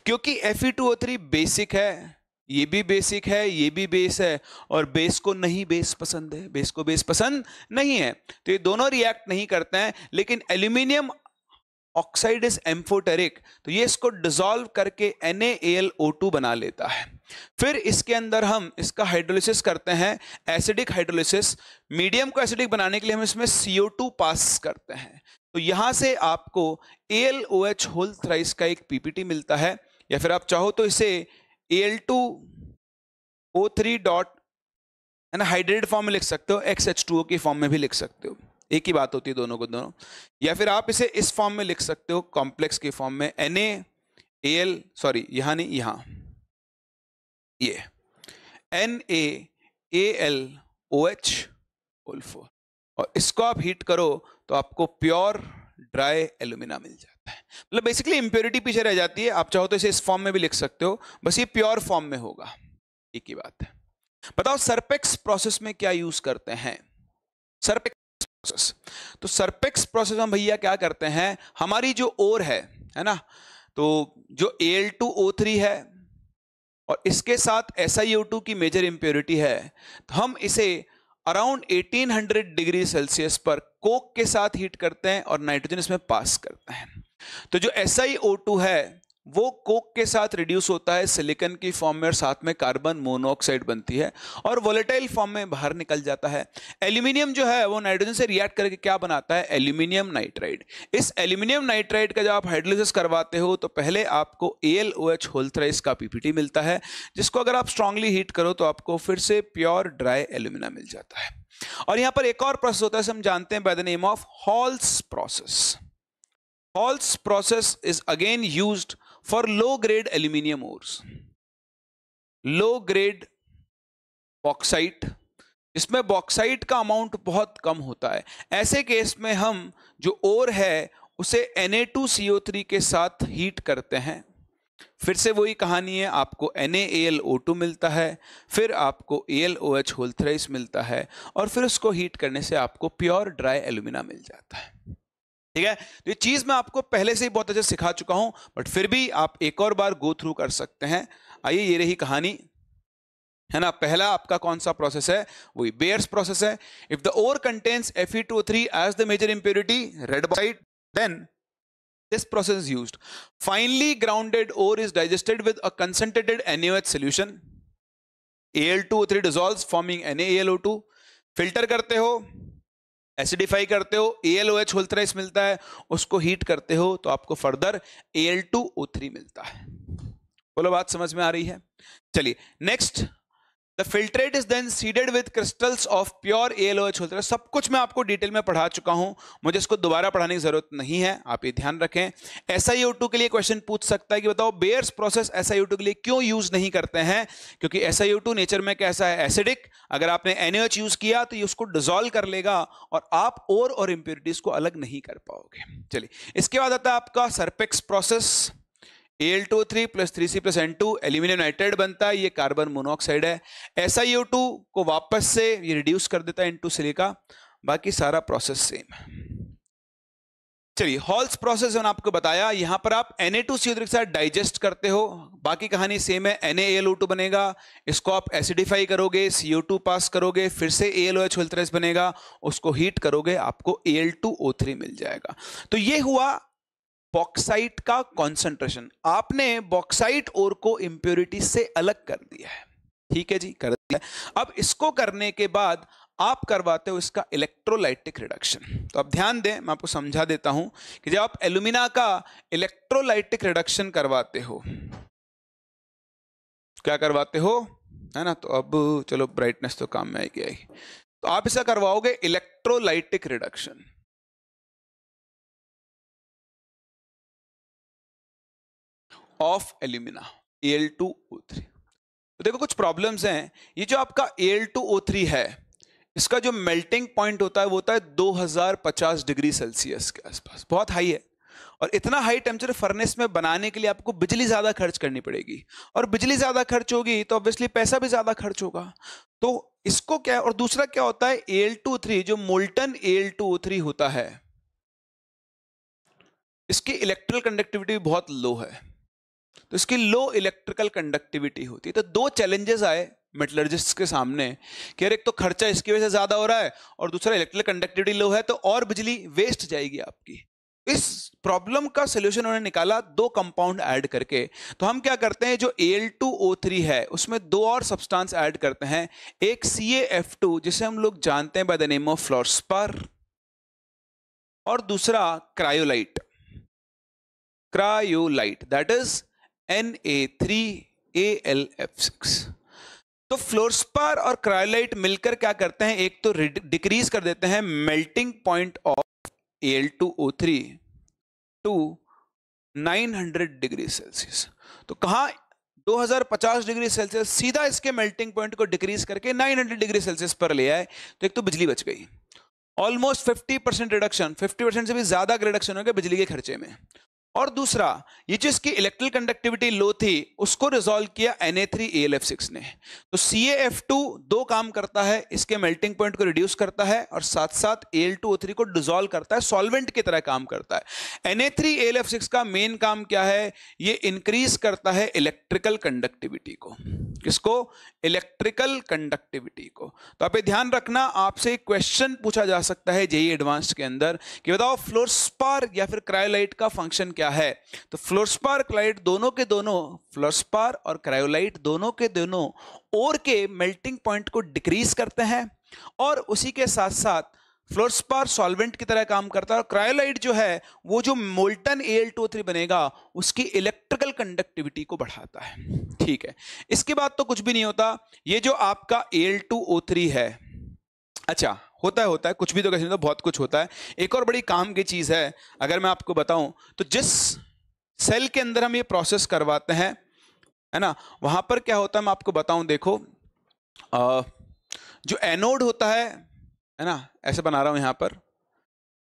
क्योंकि F E two O three basic है ये भी बेसिक है ये भी बेस है और बेस को नहीं बेस पसंद है बेस को बेस पसंद नहीं है तो ये दोनों रिएक्ट नहीं करते हैं लेकिन एल्यूमिनियम ऑक्साइड इज एम्फोटेरिक तो ये इसको डिजोल्व करके NaAlO2 बना लेता है फिर इसके अंदर हम इसका हाइड्रोलिसिस करते हैं एसिडिक हाइड्रोलिसिस मीडियम को एसिडिक बनाने के लिए हम इसमें CO2 पास करते हैं तो यहां से आपको ALOH होल थ्राइस का एक पीपीटी मिलता है या फिर आप चाहो तो इसे L two O three dot है ना हाइड्रेट फॉर्म में लिख सकते हो एक्स एच टू ओ के फॉर्म में भी लिख सकते हो एक ही बात होती है दोनों को दोनों या फिर आप इसे इस फॉर्म में लिख सकते हो कॉम्प्लेक्स के फॉर्म में एन ए एल सॉरी यहां नहीं यहां ये N A L O H ओल्फो और इसको आप हीट करो तो आपको प्योर ड्राई एल्यूमिना मिल जाए मतलब बेसिकली इम्प्योरिटी पीछे रह जाती है आप चाहो तो इसे इस फॉर्म में भी लिख सकते हो बस ये प्योर फॉर्म में होगा एक ही बात है बताओ सरपेक्स प्रोसेस में क्या यूज करते हैं सरपेक्स प्रोसेस तो सरपेक्स प्रोसेस में भैया क्या करते हैं हमारी जो ओर है है ना तो जो एल टू ओ थ्री है और इसके साथ एस आई ओ टू की मेजर इंप्योरिटी है तो हम इसे अराउंड 1800 डिग्री सेल्सियस पर कोक के साथ हीट करते हैं और नाइट्रोजन इसमें पास करते हैं तो जो एस है वो कोक के साथ रिड्यूस होता है सिलिकन की फॉर्म में और साथ में कार्बन मोनोऑक्साइड बनती है और वोलेटाइल फॉर्म में बाहर निकल जाता है एल्यूमिनियम जो है वो नाइट्रोजन से रिएक्ट करके क्या बनाता है एल्यूमिनियम नाइट्राइड इस एल्यूमिनियम नाइट्राइड का जब आप हाइड्रोलिसिस करवाते हो तो पहले आपको ए एल ओ एच होल्थ्राइस का पीपीटी मिलता है जिसको अगर आप स्ट्रांगली हीट करो तो आपको फिर से प्योर ड्राई एल्यूमिना मिल जाता है और यहां पर एक और प्रोसेस होता है हम जानते हैं by the name of Hall's process Hall's process is again used for low grade aluminium ores. Low grade bauxite इसमें बॉक्साइट का अमाउंट बहुत कम होता है ऐसे केस में हम जो ओर है उसे Na2CO3 के साथ हीट करते हैं फिर से वही कहानी है आपको NaAlO2 मिलता है फिर आपको AlOH होल्थ्राइस मिलता है और फिर उसको हीट करने से आपको प्योर ड्राई एल्यूमिना मिल जाता है ठीक है तो ये चीज मैं आपको पहले से ही बहुत अच्छा सिखा चुका हूं बट फिर भी आप एक और बार गो थ्रू कर सकते हैं आइए ये रही कहानी है ना पहला आपका कौन सा प्रोसेस है वही बेयर्स प्रोसेस है if the ore contents F E two three as the major impurity red bauxite then this process is used finely grounded ore is digested with a concentrated NaOH solution Al2O3 dissolves forming NaAlO2 filter करते हो acidify करते हो ए L O H होल्थराइस मिलता है उसको heat करते हो तो आपको further A L two O three मिलता है बोलो बात समझ में आ रही है चलिए next the filtrate is then seeded with crystals of pure A L सब कुछ मैं आपको डिटेल में पढ़ा चुका हूं मुझे इसको दोबारा पढ़ाने की जरूरत नहीं है आप ये ध्यान रखें एस आई के लिए क्वेश्चन पूछ सकता है कि बताओ बेयर्स प्रोसेस एस आई के लिए क्यों यूज नहीं करते हैं क्योंकि एस आई नेचर में कैसा है एसिडिक अगर आपने एनएच यूज किया तो ये उसको डिजोल्व कर लेगा और आप और और इम्प्योरिटीज को अलग नहीं कर पाओगे चलिए इसके बाद आता है आपका Serpek's process L two three plus three C plus N two aluminium nitride बनता है ये कार्बन मोनोऑक्साइड है एस आई ओ टू को वापस से ये रिड्यूस कर देता है एन टू सिलिका बाकी सारा प्रोसेस सेम है चलिए हॉल्स प्रोसेस मैंने आपको बताया यहां पर आप एन ए टू सी के साथ डाइजेस्ट करते हो बाकी कहानी सेम है एन एल ओ टू बनेगा इसको आप एसिडिफाई करोगे सी ओ टू पास करोगे फिर से ए एल ओ एच होल्ट्रेस बनेगा उसको हीट करोगे आपको A L two O three मिल जाएगा तो ये हुआ बॉक्साइट का कॉन्सेंट्रेशन आपने बॉक्साइट और को इम्प्योरिटी से अलग कर दिया है ठीक है जी कर दिया अब इसको करने के बाद आप करवाते हो इसका इलेक्ट्रोलाइटिक रिडक्शन तो अब ध्यान दें मैं आपको समझा देता हूं कि जब आप एल्यूमिना का इलेक्ट्रोलाइटिक रिडक्शन करवाते हो क्या करवाते हो है ना तो अब चलो ब्राइटनेस तो काम में आएगी आएगी तो आप इसे करवाओगे electrolytic reduction of alumina L two O three तो देखो कुछ प्रॉब्लम्स हैं ये जो आपका एल टू ओ थ्री है इसका जो मेल्टिंग पॉइंट होता है वो होता है 2050 डिग्री सेल्सियस के आसपास बहुत हाई है और इतना हाई टेम्परेचर फर्नेस में बनाने के लिए आपको बिजली ज़्यादा खर्च करनी पड़ेगी और बिजली ज़्यादा खर्च होगी तो ऑब्वियसली पैसा भी ज़्यादा खर्च होगा तो इसको क्या है और दूसरा क्या होता है एल टू थ्री जो मोल्टन एल टू थ्री होता है इसकी इलेक्ट्रिकल कंडक्टिविटी बहुत लो है तो इसकी लो इलेक्ट्रिकल कंडक्टिविटी होती है तो दो चैलेंजेस आए मेटलर्जिस्ट के सामने कि अरे एक तो खर्चा इसकी वजह से ज़्यादा हो रहा है और दूसरा इलेक्ट्रिकल कंडक्टिविटी लो है तो और बिजली वेस्ट जाएगी आपकी इस प्रॉब्लम का सोल्यूशन उन्होंने निकाला दो कंपाउंड ऐड करके तो हम क्या करते हैं जो Al2O3 है उसमें दो और सब्सटेंस ऐड करते हैं एक CaF2 जिसे हम लोग जानते हैं by the name of fluorspar और दूसरा cryolite cryolite that is N A three A L F six तो फ्लोरस्पार और क्रायोलाइट मिलकर क्या करते हैं एक तो डिक्रीज कर देते हैं melting point of A L two O three to nine hundred degree Celsius तो कहा 2050 डिग्री सेल्सियस सीधा इसके मेल्टिंग पॉइंट को डिक्रीज करके 900 डिग्री सेल्सियस पर ले आए तो एक तो बिजली बच गई ऑलमोस्ट 50 परसेंट रिडक्शन 50 परसेंट से भी ज्यादा रिडक्शन हो गया बिजली के खर्चे में और दूसरा ये जो इसकी इलेक्ट्रिकल कंडक्टिविटी लो थी उसको रिजोल्व किया Na3AlF6 ने तो CaF2 दो काम करता है इसके मेल्टिंग पॉइंट को रिड्यूस करता है और साथ साथ Al2O3 को डिजोल्व करता है सॉल्वेंट की तरह काम करता है Na3AlF6 का मेन काम क्या है ये इंक्रीज करता है इलेक्ट्रिकल कंडक्टिविटी को किसको इलेक्ट्रिकल कंडक्टिविटी को तो आप ध्यान रखना आपसे एक क्वेश्चन पूछा जा सकता है जेई एडवांस के अंदर कि बताओ फ्लोरस्पार या फिर क्रायोलाइट का फंक्शन क्या है तो फ्लोरस्पार क्लाइट दोनों के दोनों फ्लोरस्पार और क्रायोलाइट दोनों के दोनों ओर के मेल्टिंग पॉइंट को डिक्रीज करते हैं और उसी के साथ साथ फ्लोरस्पार सॉल्वेंट की तरह काम करता है और क्रायोलाइट जो है वो जो मोल्टन एल टू थ्री बनेगा उसकी इलेक्ट्रिकल कंडक्टिविटी को बढ़ाता है ठीक है इसके बाद तो कुछ भी नहीं होता ये जो आपका एल टू ओ थ्री है अच्छा होता है होता है कुछ भी तो कैसे तो बहुत कुछ होता है एक और बड़ी काम की चीज़ है अगर मैं आपको बताऊं तो जिस सेल के अंदर हम ये प्रोसेस करवाते हैं है ना वहाँ पर क्या होता है मैं आपको बताऊं देखो आ, जो एनोड होता है है ना ऐसे बना रहा हूँ यहाँ पर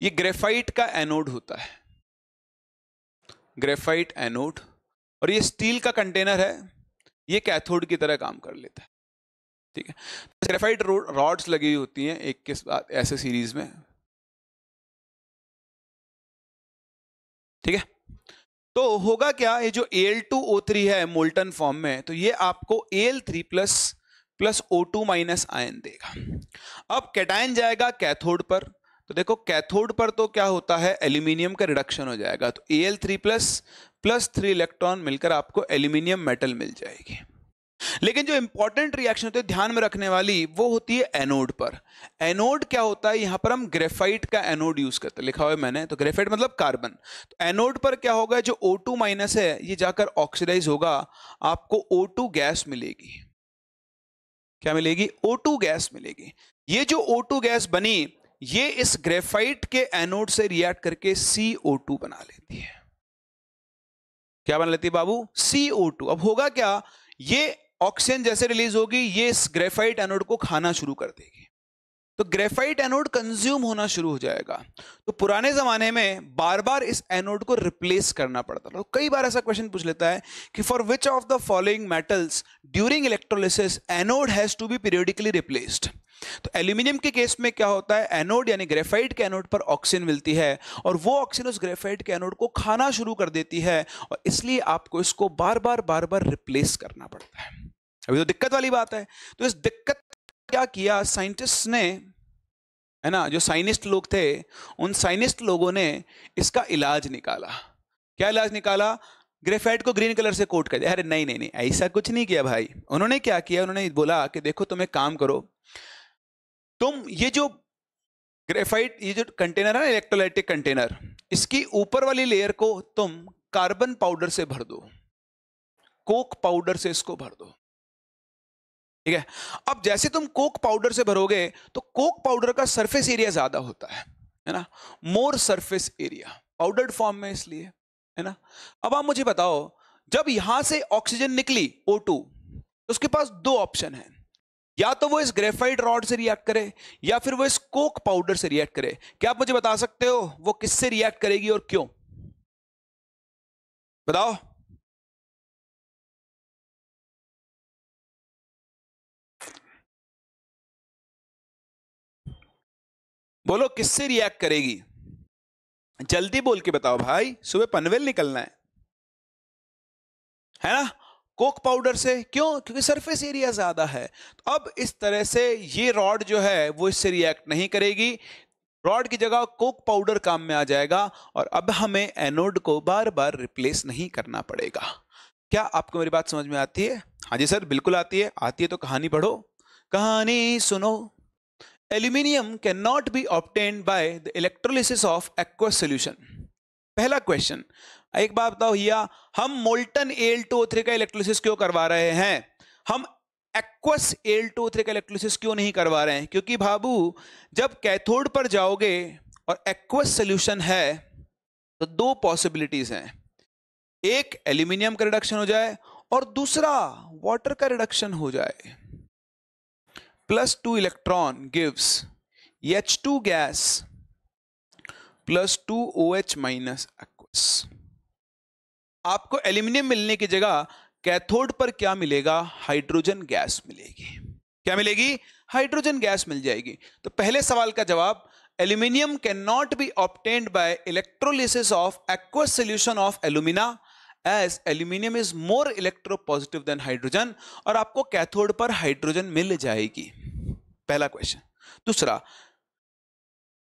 ये ग्रेफाइट का एनोड होता है ग्रेफाइट एनोड और ये स्टील का कंटेनर है ये कैथोड की तरह काम कर लेता है ठीक है ग्रेफाइट तो रॉड्स लगी हुई होती हैं एक के ऐसे सीरीज में ठीक है तो होगा क्या ये जो एल टू ओ थ्री है मोल्टन फॉर्म में तो ये आपको L three plus plus O two minus ion देगा अब कैटायन जाएगा कैथोड पर तो देखो कैथोड पर तो क्या होता है एल्यूमिनियम का रिडक्शन हो जाएगा तो L three plus plus three electron मिलकर आपको एल्यूमिनियम मेटल मिल जाएगी लेकिन जो इंपॉर्टेंट रिएक्शन होती है ध्यान में रखने वाली वो होती है एनोड पर एनोड क्या होता है यहां पर हम ग्रेफाइट का एनोड यूज करते हैं लिखा हुआ है मैंने तो ग्रेफाइट मतलब कार्बन तो एनोड पर क्या होगा जो ओ टू माइनस है ये जाकर ऑक्सीडाइज होगा आपको ओ टू गैस मिलेगी क्या मिलेगी ओ टू गैस मिलेगी ये जो ओ टू गैस बनी ये इस ग्रेफाइट के एनोड से रिएक्ट करके सी ओ टू बना लेती है क्या बना लेती है बाबू सी ओ टू अब होगा क्या ये ऑक्सीजन जैसे रिलीज होगी ये इस ग्रेफाइट एनोड को खाना शुरू कर देगी तो ग्रेफाइट एनोड कंज्यूम होना शुरू हो जाएगा तो पुराने जमाने में बार बार इस एनोड को रिप्लेस करना पड़ता था तो कई बार ऐसा क्वेश्चन पूछ लेता है कि for which of the following metals during electrolysis anode has to be periodically replaced तो एल्यूमिनियम के केस में क्या होता है एनोड यानी ग्रेफाइट के एनोड पर ऑक्सीजन मिलती है और वो ऑक्सीजन उस ग्रेफाइट के एनोड को खाना शुरू कर देती है और इसलिए आपको इसको बार बार बार बार रिप्लेस करना पड़ता है अभी तो दिक्कत वाली बात है तो इस दिक्कत क्या किया साइंटिस्ट ने है ना जो साइनिस्ट लोग थे उन साइनिस्ट लोगों ने इसका इलाज निकाला क्या इलाज निकाला ग्रेफाइट को ग्रीन कलर से कोट कर दिया अरे नहीं नहीं नहीं ऐसा कुछ नहीं किया भाई उन्होंने क्या किया उन्होंने बोला कि देखो तुम एक काम करो तुम ये जो ग्रेफाइट ये जो कंटेनर है ना इलेक्ट्रोलाइटिक कंटेनर इसकी ऊपर वाली लेयर को तुम कार्बन पाउडर से भर दो कोक पाउडर से इसको भर दो ठीक है अब जैसे तुम कोक पाउडर से भरोगे तो कोक पाउडर का सरफेस एरिया ज्यादा होता है है ना more surface area powdered form में इसलिए है ना अब आप मुझे बताओ जब यहां से ऑक्सीजन निकली O2 तो उसके पास दो ऑप्शन है या तो वो इस ग्रेफाइट रॉड से रिएक्ट करे या फिर वो इस कोक पाउडर से रिएक्ट करे क्या आप मुझे बता सकते हो वो किससे रिएक्ट करेगी और क्यों बताओ बोलो किससे रिएक्ट करेगी जल्दी बोल के बताओ भाई सुबह पनवेल निकलना है है ना कोक पाउडर से क्यों क्योंकि सरफेस एरिया ज्यादा है तो अब इस तरह से ये रॉड जो है वो इससे रिएक्ट नहीं करेगी रॉड की जगह कोक पाउडर काम में आ जाएगा और अब हमें एनोड को बार बार रिप्लेस नहीं करना पड़ेगा क्या आपको मेरी बात समझ में आती है हाँ जी सर बिल्कुल आती है आती है तो कहानी पढ़ो कहानी सुनो aluminium can not be obtained by the electrolysis of aqueous solution पहला क्वेश्चन एक बात बताओ भैया हम मोल्टन एल टू थ्री का इलेक्ट्रोलिसिस क्यों करवा रहे हैं हम एक्वस एल टू थ्री का इलेक्ट्रोलिसिस क्यों नहीं करवा रहे हैं क्योंकि बाबू जब कैथोड पर जाओगे और एक्वस सोल्यूशन है तो दो पॉसिबिलिटीज हैं एक एल्यूमिनियम का रिडक्शन हो जाए और दूसरा वाटर का रिडक्शन हो जाए plus 2 electron gives H2 gas plus 2 OH minus aqueous. आपको एल्यूमिनियम मिलने की जगह कैथोड पर क्या मिलेगा हाइड्रोजन गैस मिलेगी क्या मिलेगी हाइड्रोजन गैस मिल जाएगी तो पहले सवाल का जवाब aluminium can not be obtained by electrolysis of aqueous solution of alumina as aluminium is more electropositive than hydrogen और आपको कैथोड पर हाइड्रोजन मिल जाएगी पहला क्वेश्चन दूसरा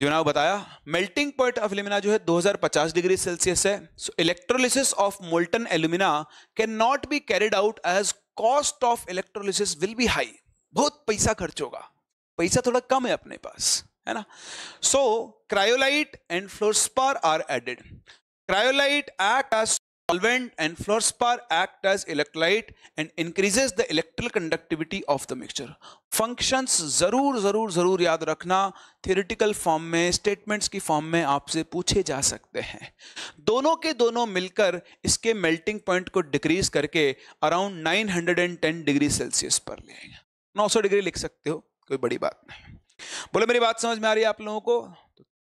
जो ना बताया मेल्टिंग पॉइंट ऑफ एल्यूमिना जो है 2050 डिग्री सेल्सियस है so electrolysis of molten alumina can not be carried out as cost of electrolysis will be high बहुत पैसा खर्च होगा पैसा थोड़ा कम है अपने पास है ना so cryolite and fluorspar are added cryolite act as solvent and fluorspar act as electrolyte and increases the electrical conductivity of the mixture functions जरूर जरूर जरूर याद रखना थियोरिटिकल फॉर्म में स्टेटमेंट्स की फॉर्म में आपसे पूछे जा सकते हैं दोनों के दोनों मिलकर इसके मेल्टिंग पॉइंट को डिक्रीज करके अराउंड 910 डिग्री सेल्सियस पर ले 900 डिग्री लिख सकते हो कोई बड़ी बात नहीं बोले मेरी बात समझ में आ रही है आप लोगों को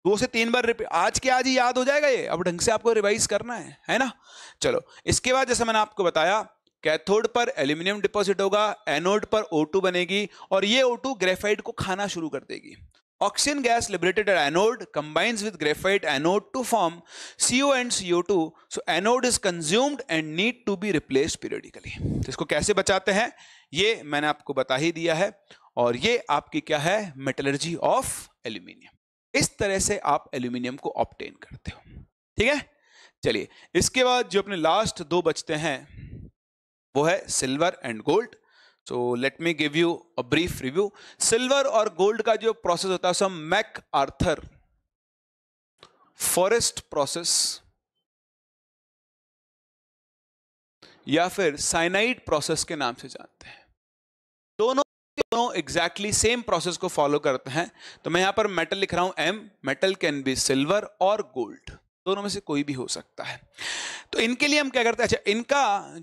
दो से तीन बार आज के आज ही याद हो जाएगा ये अब ढंग से आपको रिवाइज करना है है ना चलो इसके बाद जैसे मैंने आपको बताया कैथोड पर एल्यूमिनियम डिपॉजिट होगा एनोड पर ओ बनेगी और ये ओ ग्रेफाइट को खाना शुरू कर देगी oxygen gas liberated anode anode with with anode to form CO and CO two so anode is consumed and need to be replace periodically तो इसको कैसे बचाते हैं ये मैंने आपको बता ही दिया है और ये आपकी क्या है मेटलर्जी ऑफ एल्यूमिनियम इस तरह से आप एल्यूमिनियम को ऑप्टेन करते हो ठीक है चलिए इसके बाद जो अपने लास्ट दो बचते हैं वो है silver and gold so let me give you a brief review silver और गोल्ड का जो प्रोसेस होता है so MacArthur Forrest process या फिर साइनाइड प्रोसेस के नाम से जानते हैं दोनों दोनों एग्जैक्टली सेम प्रोसेस को फॉलो करते हैं तो मैं यहां पर मेटल लिख रहा हूं M metal can be silver और गोल्ड दोनों में से कोई भी हो सकता है तो इनके लिए हम क्या करते हैं अच्छा इनका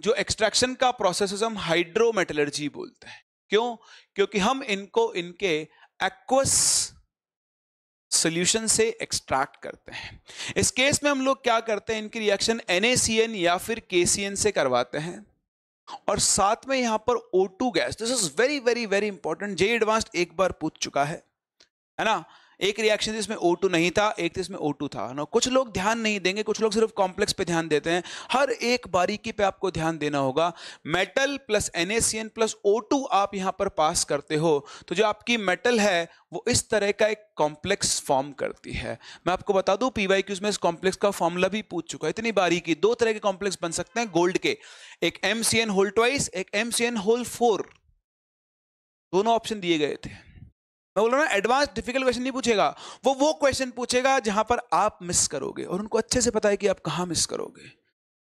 जो एक्सट्रैक्शन का प्रोसेस हम हाइड्रोमेटलर्जी बोलते हैं क्यों क्योंकि हम इनको इनके एक्वस सोल्यूशन से एक्सट्रैक्ट करते हैं इस केस में हम लोग क्या करते हैं इनकी रिएक्शन एनएसीएन या फिर केसीएन से करवाते हैं और साथ में यहां पर O2 gas this is very very very important J advanced एक बार पूछ चुका है है ना एक रिएक्शन जिसमें ओ टू नहीं था एक जिसमें ओ टू था ना कुछ लोग ध्यान नहीं देंगे कुछ लोग सिर्फ कॉम्प्लेक्स पे ध्यान देते हैं हर एक बारीकी पे आपको ध्यान देना होगा metal plus N plus O two आप यहाँ पर पास करते हो तो जो आपकी मेटल है वो इस तरह का एक कॉम्प्लेक्स फॉर्म करती है मैं आपको बता दू पी वाई क्यूज में इस कॉम्प्लेक्स का फॉर्मूला भी पूछ चुका है इतनी बारीकी दो तरह के कॉम्प्लेक्स बन सकते हैं गोल्ड के एक M C N whole twice एक M C N whole four दोनों ऑप्शन दिए गए थे मैं बोल रहा हूँ एडवांस डिफिकल्ट क्वेश्चन नहीं पूछेगा वो वो क्वेश्चन पूछेगा जहां पर आप मिस करोगे और उनको अच्छे से पता है कि आप कहाँ मिस करोगे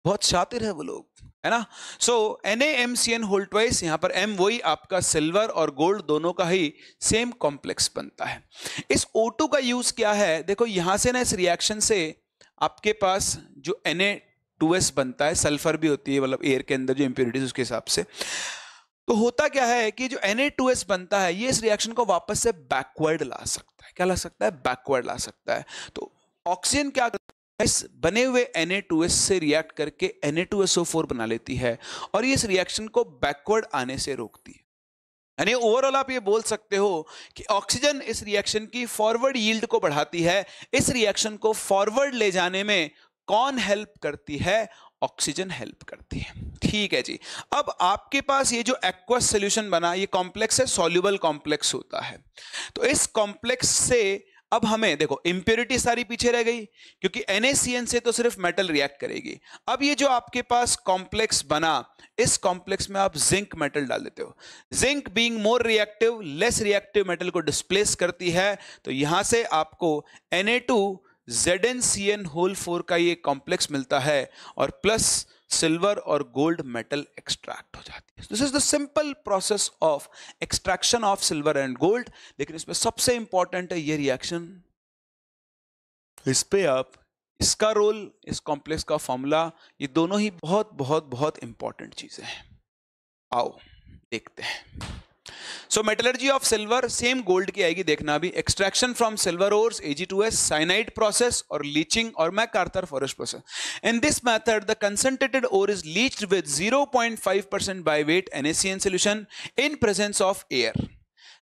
बहुत शातिर है वो लोग है ना so N M C N whole twice यहां पर एम वही आपका सिल्वर और गोल्ड दोनों का ही सेम कॉम्प्लेक्स बनता है इस टू का यूज क्या है देखो यहां से ना इस रिएक्शन से आपके पास जो एन ए एस बनता है सल्फर भी होती है मतलब एयर के अंदर जो इंप्योरिटीज उसके हिसाब से तो होता क्या है कि जो एन बनता है ये इस रिएक्शन को वापस से बैकवर्ड ला सकता है क्या ला सकता है बैकवर्ड ला सकता है तो ऑक्सीजन क्या इस बने हुए एन से रिएक्ट करके एन बना लेती है और ये इस रिएक्शन को बैकवर्ड आने से रोकती है यानी ओवरऑल आप ये बोल सकते हो कि ऑक्सीजन इस रिएक्शन की फॉरवर्ड यील्ड को बढ़ाती है इस रिएक्शन को फॉरवर्ड ले जाने में कौन हेल्प करती है ऑक्सीजन हेल्प करती है ठीक है जी अब आपके पास ये जो एक्वस सोल्यूशन बना ये कॉम्प्लेक्स है सॉल्यूबल कॉम्प्लेक्स होता है तो इस कॉम्प्लेक्स से अब हमें देखो इंप्योरिटी सारी पीछे रह गई क्योंकि NaCN से तो सिर्फ मेटल रिएक्ट करेगी अब ये जो आपके पास कॉम्प्लेक्स बना इस कॉम्प्लेक्स में आप जिंक मेटल डाल देते हो zinc being more reactive less reactive metal को डिस्प्लेस करती है तो यहां से आपको Na2 Z N C N whole four का ये कॉम्प्लेक्स मिलता है और प्लस सिल्वर और गोल्ड मेटल एक्सट्रैक्ट हो जाती है this is the simple process of extraction of silver and gold लेकिन इसमें सबसे इंपॉर्टेंट है ये रिएक्शन इस पे आप इसका रोल इस कॉम्प्लेक्स का फॉर्मूला ये दोनों ही बहुत बहुत बहुत इंपॉर्टेंट चीजें हैं आओ देखते हैं so metallurgy of silver same gold की आएगी देखना अभी extraction from silver ores AG cyanide process और लीचिंग और MacArthur Forest process in this method the concentrated ore is leach with five percent by weight an solution in presence of air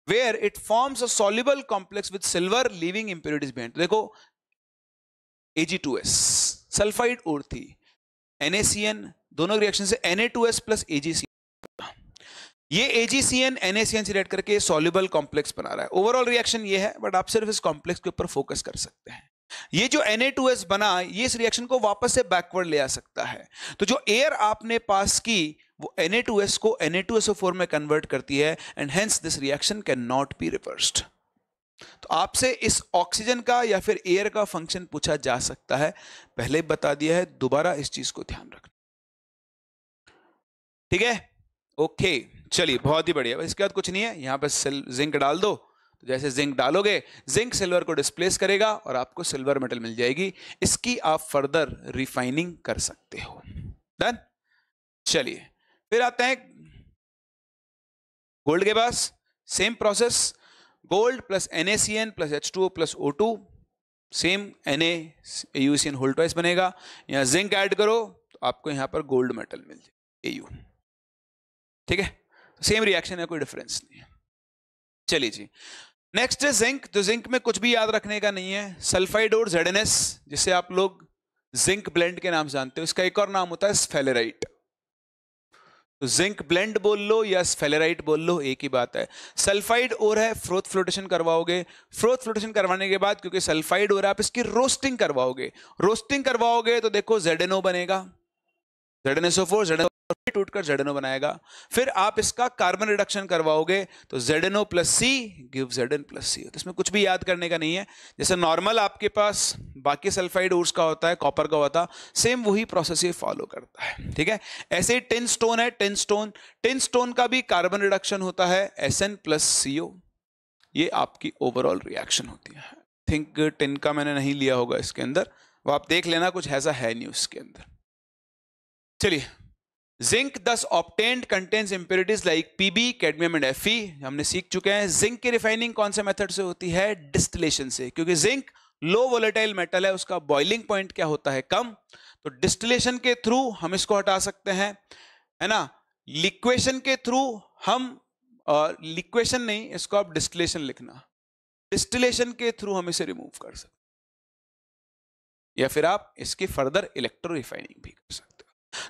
where it forms a soluble complex with silver leaving impurities behind देखो AG two S sulphide ore थी NACN दोनों reaction से S plus सी ये AgCN एनएसीएन से red करके soluble complex बना रहा है ओवरऑल रिएक्शन ये है बट आप सिर्फ इस कॉम्प्लेक्स के ऊपर फोकस कर सकते हैं ये जो Na2S बना ये इस रिएक्शन को वापस से बैकवर्ड ले आ सकता है तो जो एयर आपने पास की वो Na2S को Na2SO4 में कन्वर्ट करती है and hence this reaction can not be reversed तो आपसे इस ऑक्सीजन का या फिर एयर का फंक्शन पूछा जा सकता है पहले बता दिया है दोबारा इस चीज को ध्यान रखना ठीक है ओके okay. चलिए बहुत ही बढ़िया इसके बाद कुछ नहीं है यहाँ पर जिंक डाल दो तो जैसे जिंक डालोगे जिंक सिल्वर को डिस्प्लेस करेगा और आपको सिल्वर मेटल मिल जाएगी इसकी आप फर्दर रिफाइनिंग कर सकते हो डन चलिए फिर आते हैं गोल्ड के पास same process gold plus N plus H two plus O two same N A C N whole twice बनेगा यहां जिंक ऐड करो तो आपको यहां पर गोल्ड मेटल मिल जाए ए ठीक है सेम रिएक्शन है कोई डिफरेंस नहीं है चलिए जी नेक्स्ट है जिंक तो जिंक में कुछ भी याद रखने का नहीं है सल्फाइड और जेड जिसे आप लोग जिंक ब्लेंड के नाम जानते हो इसका एक और नाम होता है स्फेलेराइट तो जिंक ब्लेंड बोल लो या स्फेलेराइट बोल लो एक ही बात है सल्फाइड और है फ्रोथ फ्लोटेशन करवाओगे फ्रोथ फ्लोटेशन करवाने के बाद क्योंकि सल्फाइड और आप इसकी रोस्टिंग करवाओगे रोस्टिंग करवाओगे तो देखो जेडेनो बनेगा जेडेनसो फोर जेडेनो टूट कर जेड बनाएगा फिर आप इसका कार्बन रिडक्शन करवाओगे तो Z N O plus C give Z N plus C तो इसमें कुछ भी याद करने का नहीं है जैसे नॉर्मल आपके पास बाकी सल्फाइड ऊर्स का होता है कॉपर का होता है सेम वही प्रोसेस ये फॉलो करता है ठीक है ऐसे टेन स्टोन है टेन स्टोन टेन स्टोन का भी कार्बन रिडक्शन होता है S N plus C O ये आपकी ओवरऑल रिएक्शन होती है थिंक टिन का मैंने नहीं लिया होगा इसके अंदर वो आप देख लेना कुछ ऐसा है नहीं उसके अंदर चलिए zinc thus obtained content impurities like PB cadmium and F हमने सीख चुके हैं जिंक की रिफाइनिंग कौन से मेथड से होती है डिस्टिलेशन से क्योंकि जिंक लो वोलेटाइल मेटल है उसका बॉइलिंग पॉइंट क्या होता है कम तो डिस्टिलेशन के थ्रू हम इसको हटा सकते हैं है ना लिक्वेशन के थ्रू हम लिक्वेशन uh, नहीं इसको आप डिस्टिलेशन लिखना डिस्टिलेशन के थ्रू हम इसे रिमूव कर सकते या फिर आप इसकी फर्दर इलेक्ट्रो रिफाइनिंग भी कर सकते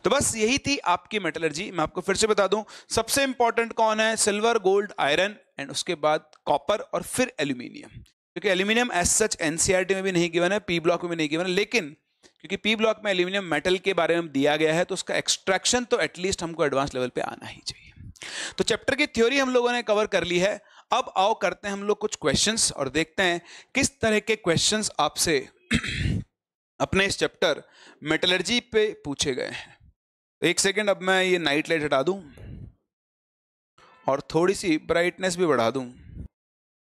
तो बस यही थी आपकी मेटलर्जी मैं आपको फिर से बता दूं सबसे इंपॉर्टेंट कौन है सिल्वर गोल्ड आयरन एंड उसके बाद कॉपर और फिर एल्यूमिनियम क्योंकि एल्यूमिनियम एज सच एनसीआरटी में भी नहीं गिवन है पी ब्लॉक में भी नहीं गिवन है लेकिन क्योंकि पी ब्लॉक में एल्यूमिनियम मेटल के बारे में दिया गया है तो उसका एक्सट्रैक्शन तो एटलीस्ट हमको एडवांस लेवल पे आना ही चाहिए तो चैप्टर की थ्योरी हम लोगों ने कवर कर ली है अब आओ करते हैं हम लोग कुछ क्वेश्चंस और देखते हैं किस तरह के क्वेश्चंस आपसे अपने इस चैप्टर मेटलर्जी पे पूछे गए हैं तो एक सेकेंड अब मैं ये नाइट लाइट हटा दूं और थोड़ी सी ब्राइटनेस भी बढ़ा दूं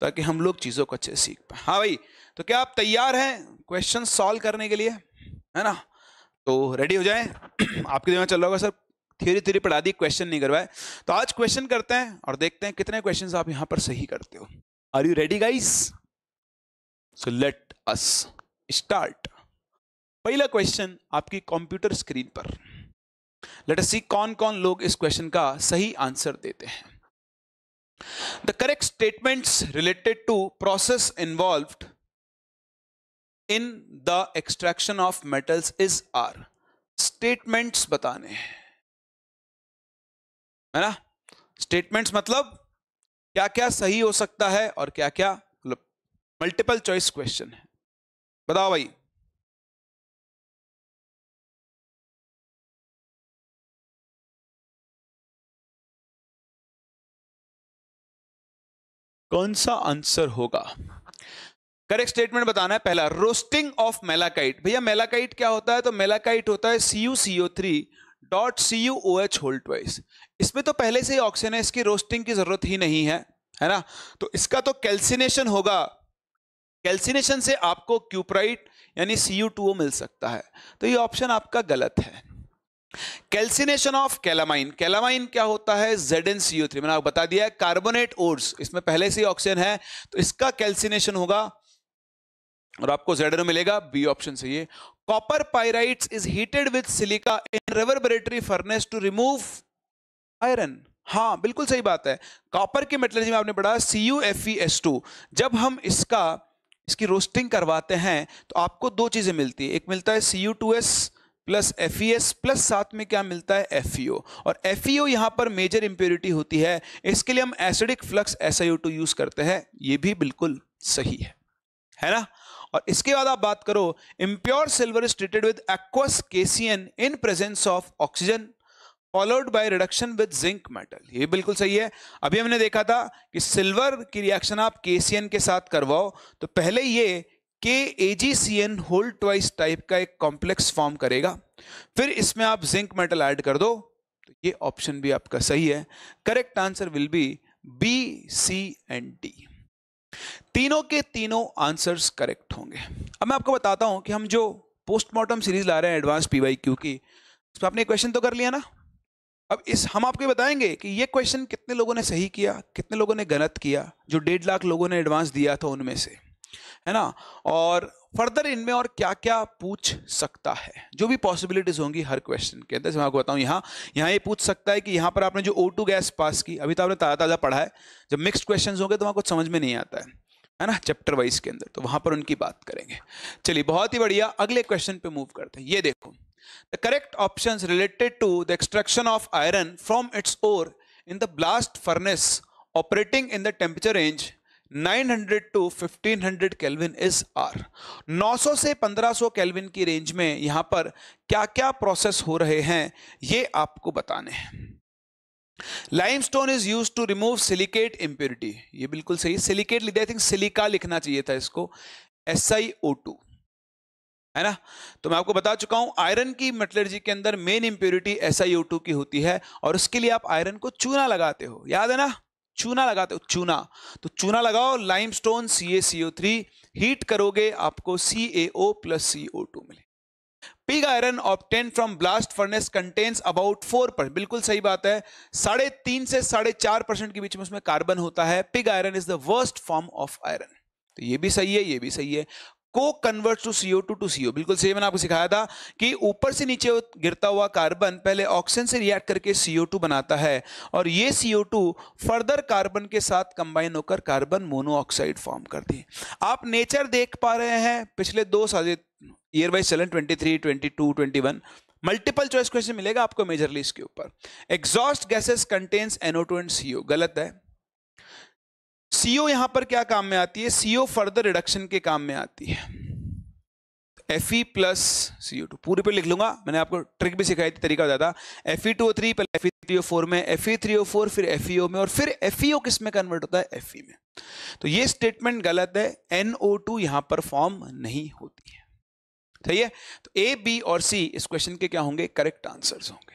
ताकि हम लोग चीज़ों को अच्छे सीख पाए हाँ भाई तो क्या आप तैयार हैं क्वेश्चन सॉल्व करने के लिए है ना तो रेडी हो जाए आपके दिमाग चल रहा होगा सर थ्योरी थ्योरी पढ़ा दी क्वेश्चन नहीं करवाए तो आज क्वेश्चन करते हैं और देखते हैं कितने क्वेश्चन आप यहाँ पर सही करते हो are you ready guys so let us start पहला क्वेश्चन आपकी कंप्यूटर स्क्रीन पर लेट अस सी कौन कौन लोग इस क्वेश्चन का सही आंसर देते हैं the correct statements related to process involve in the extraction of metals is are statements बताने हैं है ना स्टेटमेंट्स मतलब क्या क्या सही हो सकता है और क्या क्या मतलब मल्टीपल चॉइस क्वेश्चन है बताओ भाई कौन सा आंसर होगा करेक्ट स्टेटमेंट बताना है पहला रोस्टिंग ऑफ मेलाकाइट भैया मेलाकाइट क्या होता है तो मेलाकाइट होता है C U C O three dot C U O H hold twice इसमें तो पहले से ही ऑक्सीजन है इसकी रोस्टिंग की जरूरत ही नहीं है है ना तो इसका तो कैल्सिनेशन होगा कैल्सिनेशन से आपको क्यूपराइट यानी सी यू टू ओ मिल सकता है तो ये ऑप्शन आपका गलत है कैल्सिनेशन ऑफ कैलामाइन कैलामाइन क्या होता है जेड एन सीओ थ्री मैंने आपको बता दिया है कार्बोनेट ओर्स इसमें पहले से ऑक्सीजन है तो इसका कैल्सिनेशन होगा और आपको जेड मिलेगा बी ऑप्शन है copper pyrites is heated with silica in reverberatory furnace to remove iron हाँ बिल्कुल सही बात है कॉपर की मेटलर्जी में आपने पढ़ा C U F E S two जब हम इसका इसकी रोस्टिंग करवाते हैं तो आपको दो चीज़ें मिलती है एक मिलता है C U two S plus F e plus साथ में क्या मिलता है एफ e और एफ e यहां पर मेजर इंप्योरिटी होती है इसके लिए हम एसिडिक फ्लक्स एस यूज करते हैं ये भी बिल्कुल सही है है ना और इसके बाद आप बात करो impure silver is treated with aqueous KCN in presence of oxygen followed by reduction with zinc metal ये बिल्कुल सही है अभी हमने देखा था कि सिल्वर की रिएक्शन आप केसियन के साथ करवाओ तो पहले ये के एजीसीएन होल्ड ट्वाइस टाइप का एक कॉम्प्लेक्स फॉर्म करेगा फिर इसमें आप जिंक मेटल ऐड कर दो तो ये ऑप्शन भी आपका सही है correct answer will be B C and D तीनों के तीनों आंसर्स करेक्ट होंगे अब मैं आपको बताता हूं कि हम जो पोस्टमार्टम सीरीज ला रहे हैं एडवांस पीवाई क्यू की तो आपने क्वेश्चन तो कर लिया ना अब इस हम आपको बताएंगे कि ये क्वेश्चन कितने लोगों ने सही किया कितने लोगों ने गलत किया जो डेढ़ लाख लोगों ने एडवांस दिया था उनमें से है ना और फर्दर इनमें और क्या क्या पूछ सकता है जो भी पॉसिबिलिटीज होंगी हर क्वेश्चन के अंदर मैं आपको बताऊं यहाँ यहाँ ये यह पूछ सकता है कि यहाँ पर आपने जो O2 गैस पास की अभी तो आपने ताज़ा ताज़ा पढ़ा है जब मिक्सड क्वेश्चन होंगे तो वहाँ कुछ समझ में नहीं आता है है ना चैप्टर वाइज के अंदर तो वहाँ पर उनकी बात करेंगे चलिए बहुत ही बढ़िया अगले क्वेश्चन पे मूव करते हैं ये देखो the correct option related to the extraction of iron from its ore in the blast furnace operating in the temperature range 900 to 1500 kelvin is are 900 से 1500 केल्विन की रेंज में यहां पर क्या क्या प्रोसेस हो रहे हैं ये आपको बताने हैं limestone is use to remove silicate impurity ये बिल्कुल सही सिलिकेट लिख आई थिंक सिलिका लिखना चाहिए था इसको एस आई ओ टू है ना तो मैं आपको बता चुका हूं आयरन की मेटलर्जी के अंदर main impurity S I O two की होती है और उसके लिए आप आयरन को चूना लगाते हो याद है ना चूना लगाते हो चूना तो चूना लगाओ limestone C A three heat करोगे आपको C A O plus C O two मिले pig iron obtain from blast furnace contains about four percent बिल्कुल सही बात है साढ़े तीन से साढ़े चार परसेंट के बीच में उसमें कार्बन होता है pig iron is the worst form of iron तो ये भी सही है ये भी सही है को convert to CO two to CO बिल्कुल सही मैंने आपको सिखाया था कि ऊपर से नीचे गिरता हुआ कार्बन पहले ऑक्सीजन से रिएक्ट करके सीओ टू बनाता है और ये सीओ टू फर्दर कार्बन के साथ कंबाइन होकर कार्बन मोनोऑक्साइड फॉर्म करती है आप नेचर देख पा रहे हैं पिछले दो साल ईयर वाइज चलन twenty three twenty two twenty one multiple choice question मिलेगा आपको मेजरली इसके ऊपर exhaust gases contains NO two and CO गलत है सीओ यहां पर क्या काम में आती है सीओ फर्दर रिडक्शन के काम में आती है F E plus CO two पूरे पे लिख लूंगा मैंने आपको ट्रिक भी सिखाई थी तरीका ज्यादा एफ ई टू थ्री पहले F E three O four में F E three O four फिर एफ ई ओ में और फिर एफ ई ओ किस में कन्वर्ट होता है एफ ई में तो ये स्टेटमेंट गलत है एन ओ टू यहां पर फॉर्म नहीं होती है सही है तो ए बी और सी इस क्वेश्चन के क्या होंगे करेक्ट आंसर्स होंगे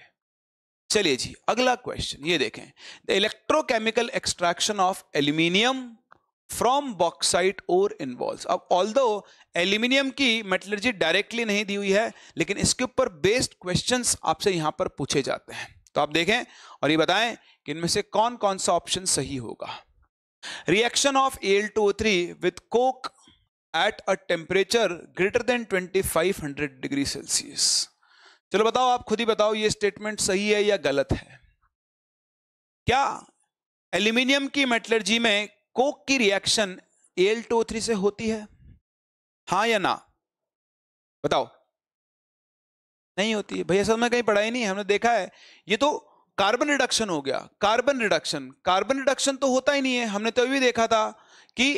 चलिए जी अगला क्वेश्चन ये देखें the electrochemical extraction of aluminium from bauxite ore involve अब ऑल दो एल्यूमिनियम की मेटलर्जी डायरेक्टली नहीं दी हुई है लेकिन इसके ऊपर बेस्ड क्वेश्चन आपसे यहां पर पूछे जाते हैं तो आप देखें और ये बताएं कि इनमें से कौन कौन सा ऑप्शन सही होगा reaction of L two three with coke at a temperature greater than twenty five hundred degree celsius चलो बताओ आप खुद ही बताओ ये स्टेटमेंट सही है या गलत है क्या एल्यूमिनियम की मेटलर्जी में कोक की रिएक्शन एल टू थ्री से होती है हाँ या ना बताओ नहीं होती है भैया सब में कहीं पढ़ाई नहीं है हमने देखा है ये तो कार्बन रिडक्शन हो गया कार्बन रिडक्शन कार्बन रिडक्शन तो होता ही नहीं है हमने तो भी देखा था कि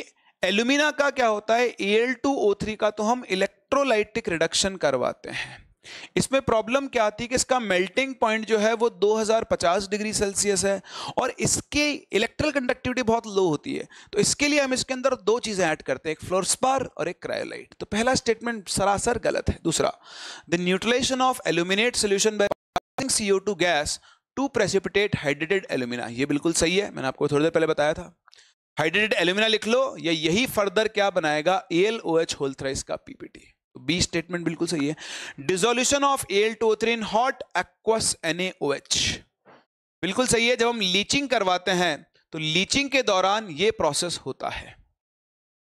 एल्यूमिना का क्या होता है एल टू ओ थ्री का तो हम इलेक्ट्रोलाइटिक रिडक्शन करवाते हैं इसमें प्रॉब्लम क्या आती है कि इसका मेल्टिंग पॉइंट जो है वो 2050 डिग्री सेल्सियस है और इसके इलेक्ट्रिकल कंडक्टिविटी बहुत लो होती है तो इसके लिए हम इसके अंदर दो चीज़ें ऐड करते हैं एक फ्लोरस्पार और एक क्रायोलाइट तो पहला स्टेटमेंट सरासर गलत है दूसरा the neutralisation of aluminate solution by CO two gas to precipitate hydrated alumina ये बिल्कुल सही है मैंने आपको थोड़ी देर पहले बताया था हाइड्रेटेड एल्यूमिना लिख लो या यही फर्दर क्या बनाएगा L O H whole thrice का पीपीटी बी स्टेटमेंट बिल्कुल सही है dissolution of L two three in hot aqueous NaOH बिल्कुल सही है जब हम लीचिंग करवाते हैं तो लीचिंग के दौरान यह प्रोसेस होता है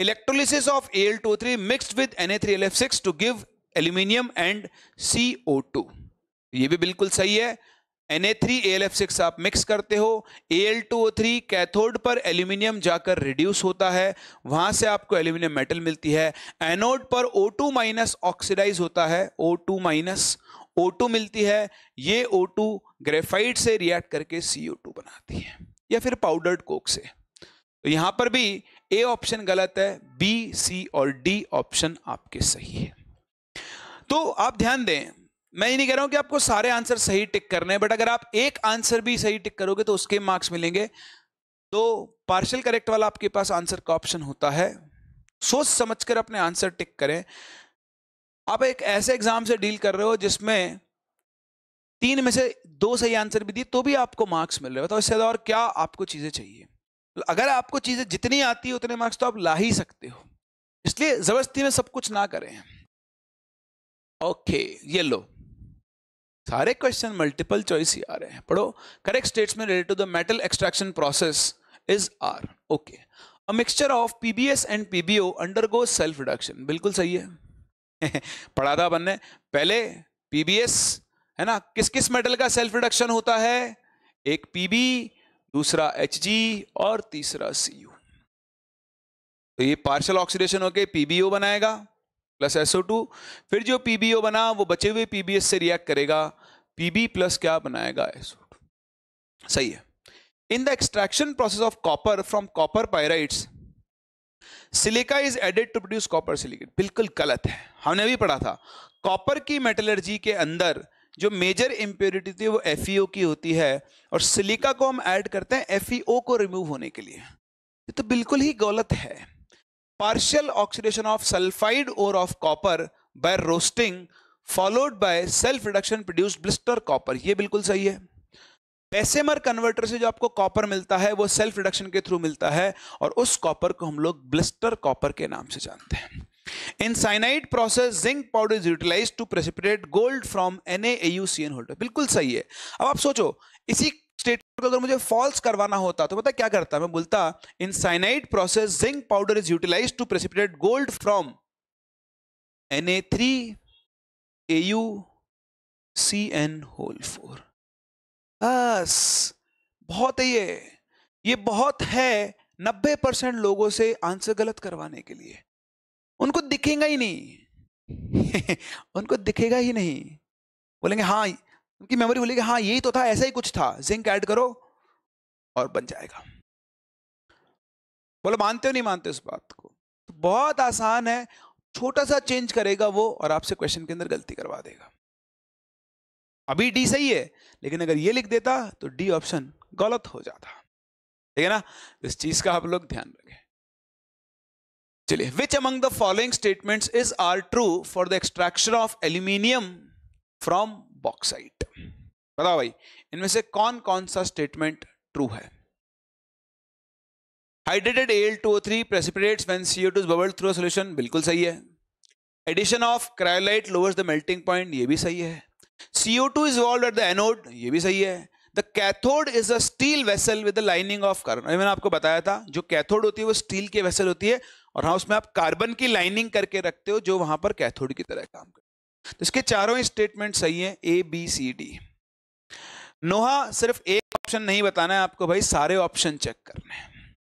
electrolysis of L two three mixed with N A three L F six to give aluminium and C O two ये भी बिल्कुल सही है Na3 आप मिक्स करते हो Al2O3 कैथोड पर एल्यूमिनियम जाकर रिड्यूस होता है वहां से आपको एल्यूमिनियम मेटल मिलती है एनोड पर O2 माइनस ऑक्सीडाइज होता है O2 माइनस O2 मिलती है ये O2 ग्रेफाइट से रिएक्ट करके CO2 बनाती है या फिर पाउडर्ड कोक से तो यहां पर भी ए ऑप्शन गलत है बी सी और डी ऑप्शन आपके सही है तो आप ध्यान दें मैं ये नहीं कह रहा हूं कि आपको सारे आंसर सही टिक करने हैं बट अगर आप एक आंसर भी सही टिक करोगे तो उसके मार्क्स मिलेंगे तो पार्शियल करेक्ट वाला आपके पास आंसर का ऑप्शन होता है सोच समझ कर अपने आंसर टिक करें आप एक ऐसे एग्जाम से डील कर रहे हो जिसमें तीन में से दो सही आंसर भी दिए तो भी आपको मार्क्स मिल रहे हो तो इससे और क्या आपको चीज़ें चाहिए अगर आपको चीज़ें जितनी आती है उतने मार्क्स तो आप ला ही सकते हो इसलिए ज़बरदस्ती में सब कुछ ना करें ओके ये लो सारे क्वेश्चन मल्टीपल चॉइस ही आ रहे हैं पढ़ो करेक्ट स्टेट्स में related to the metal extraction process is are okay a mixture of PbS and PbO undergo self reduction बिल्कुल सही है पढ़ा था बनने पहले पीबीएस है ना किस किस मेटल का सेल्फ रिडक्शन होता है एक पीबी दूसरा एच और तीसरा सी तो ये पार्शल ऑक्सीडेशन होके पीबीओ बनाएगा प्लस SO2 फिर जो PbO बना वो बचे हुए PbS से रिएक्ट करेगा Pb प्लस क्या बनाएगा SO2 सही है in the extraction process of copper from copper pyrites silica is added to produce copper silicate बिल्कुल गलत है हमने भी पढ़ा था कॉपर की मेटलर्जी के अंदर जो मेजर इंप्योरिटी थी वो एफ e की होती है और सिलिका को हम ऐड करते हैं एफ e को रिमूव होने के लिए ये तो बिल्कुल ही गलत है partial oxidation of sulfide ore of copper by roasting followed by self reduction produced blister copper ये बिल्कुल सही है बेसेमर कन्वर्टर से जो आपको कॉपर मिलता है वो सेल्फ रिडक्शन के थ्रू मिलता है और उस कॉपर को हम लोग ब्लिस्टर कॉपर के नाम से जानते हैं in cyanide process zinc powder is utilize to precipitate gold from an AuCN holder बिल्कुल सही है अब आप सोचो इसी स्टेटमेंट को अगर मुझे फॉल्स करवाना होता तो पता क्या करता मैं बोलता in cyanide process zinc powder is utilize to precipitate gold from N A three A U C N whole four बस बहुत है ये ये बहुत है नब्बे परसेंट लोगों से आंसर गलत करवाने के लिए उनको दिखेगा ही नहीं उनको दिखेगा ही नहीं बोलेंगे हाँ उनकी मेमोरी बोलेगी हाँ यही तो था ऐसा ही कुछ था जिंक ऐड करो और बन जाएगा बोलो मानते हो नहीं मानते उस बात को तो बहुत आसान है छोटा सा चेंज करेगा वो और आपसे क्वेश्चन के अंदर गलती करवा देगा अभी डी सही है लेकिन अगर ये लिख देता तो डी ऑप्शन गलत हो जाता ठीक है ना इस चीज का आप लोग ध्यान रखें चलिए which among the following statements is are true for the extraction of aluminium from bauxite बताओ भाई इनमें से कौन कौन सा स्टेटमेंट ट्रू है hydrated L two O three precipitates when CO two bubble through solution बिल्कुल सही है addition of cryolite lowers the melting point ये भी सही है CO two is evolved at the anode ये भी सही है the cathode is a steel vessel with lining of carbon मैंने आपको बताया था जो कैथोड होती है वो स्टील की वेसल होती है और हाँ उसमें आप कार्बन की लाइनिंग करके रखते हो जो वहां पर कैथोड की तरह काम करते तो इसके चारों स्टेटमेंट सही है ए बी सी डी नोहा सिर्फ एक ऑप्शन नहीं बताना है आपको भाई सारे ऑप्शन चेक करने हैं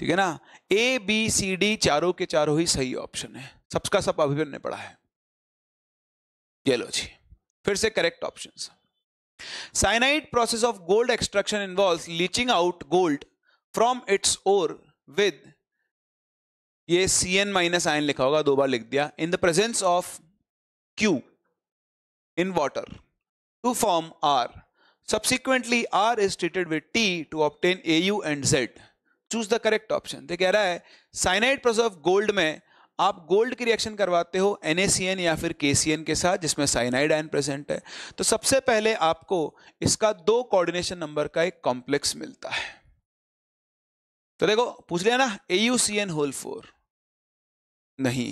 ठीक है ना ए बी सी डी चारों के चारों ही सही ऑप्शन है सबका सब अभिवन ने पढ़ा है ये लो जी फिर से correct option cyanide process of gold extraction involve leaching out gold from its ore with ये सी एन माइनस आयन लिखा होगा दो बार लिख दिया in the presence of Q in water to form R subsequently R is treated with T to obtain A U and Z choose the correct option कह रहा है साइनाइड प्रोसेस गोल्ड में आप गोल्ड की रिएक्शन करवाते हो NaCN या फिर KCN के साथ जिसमें साइनाइड आयन प्रेजेंट है तो सबसे पहले आपको इसका दो कोऑर्डिनेशन नंबर का एक कॉम्प्लेक्स मिलता है तो देखो पूछ लिया ना AuCN होल फोर नहीं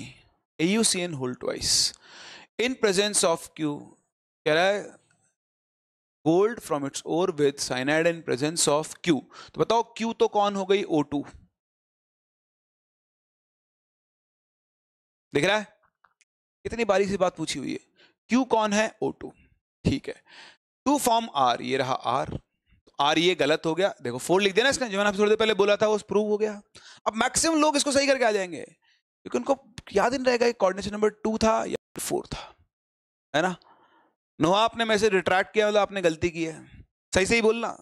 N hold twice in presence of Q कह रहा है gold from its ore with cyanide in presence of Q तो बताओ क्यू तो कौन हो गई ओ टू दिख रहा है कितनी बारीक से बात पूछी हुई है क्यू कौन है ओ टू ठीक है टू फॉर्म आर ये रहा आर आर ये गलत हो गया देखो फोर लिख देना इसका जो मैंने थोड़ी देर पहले बोला था वो प्रूव हो गया अब मैक्सिमम लोग इसको सही करके आ जाएंगे क्योंकि उनको याद ही नहीं रहेगा कि कोऑर्डिनेशन नंबर टू था या फोर था है ना नोहा आपने मैसे रिट्रैक्ट किया मतलब आपने गलती की है सही सही बोलना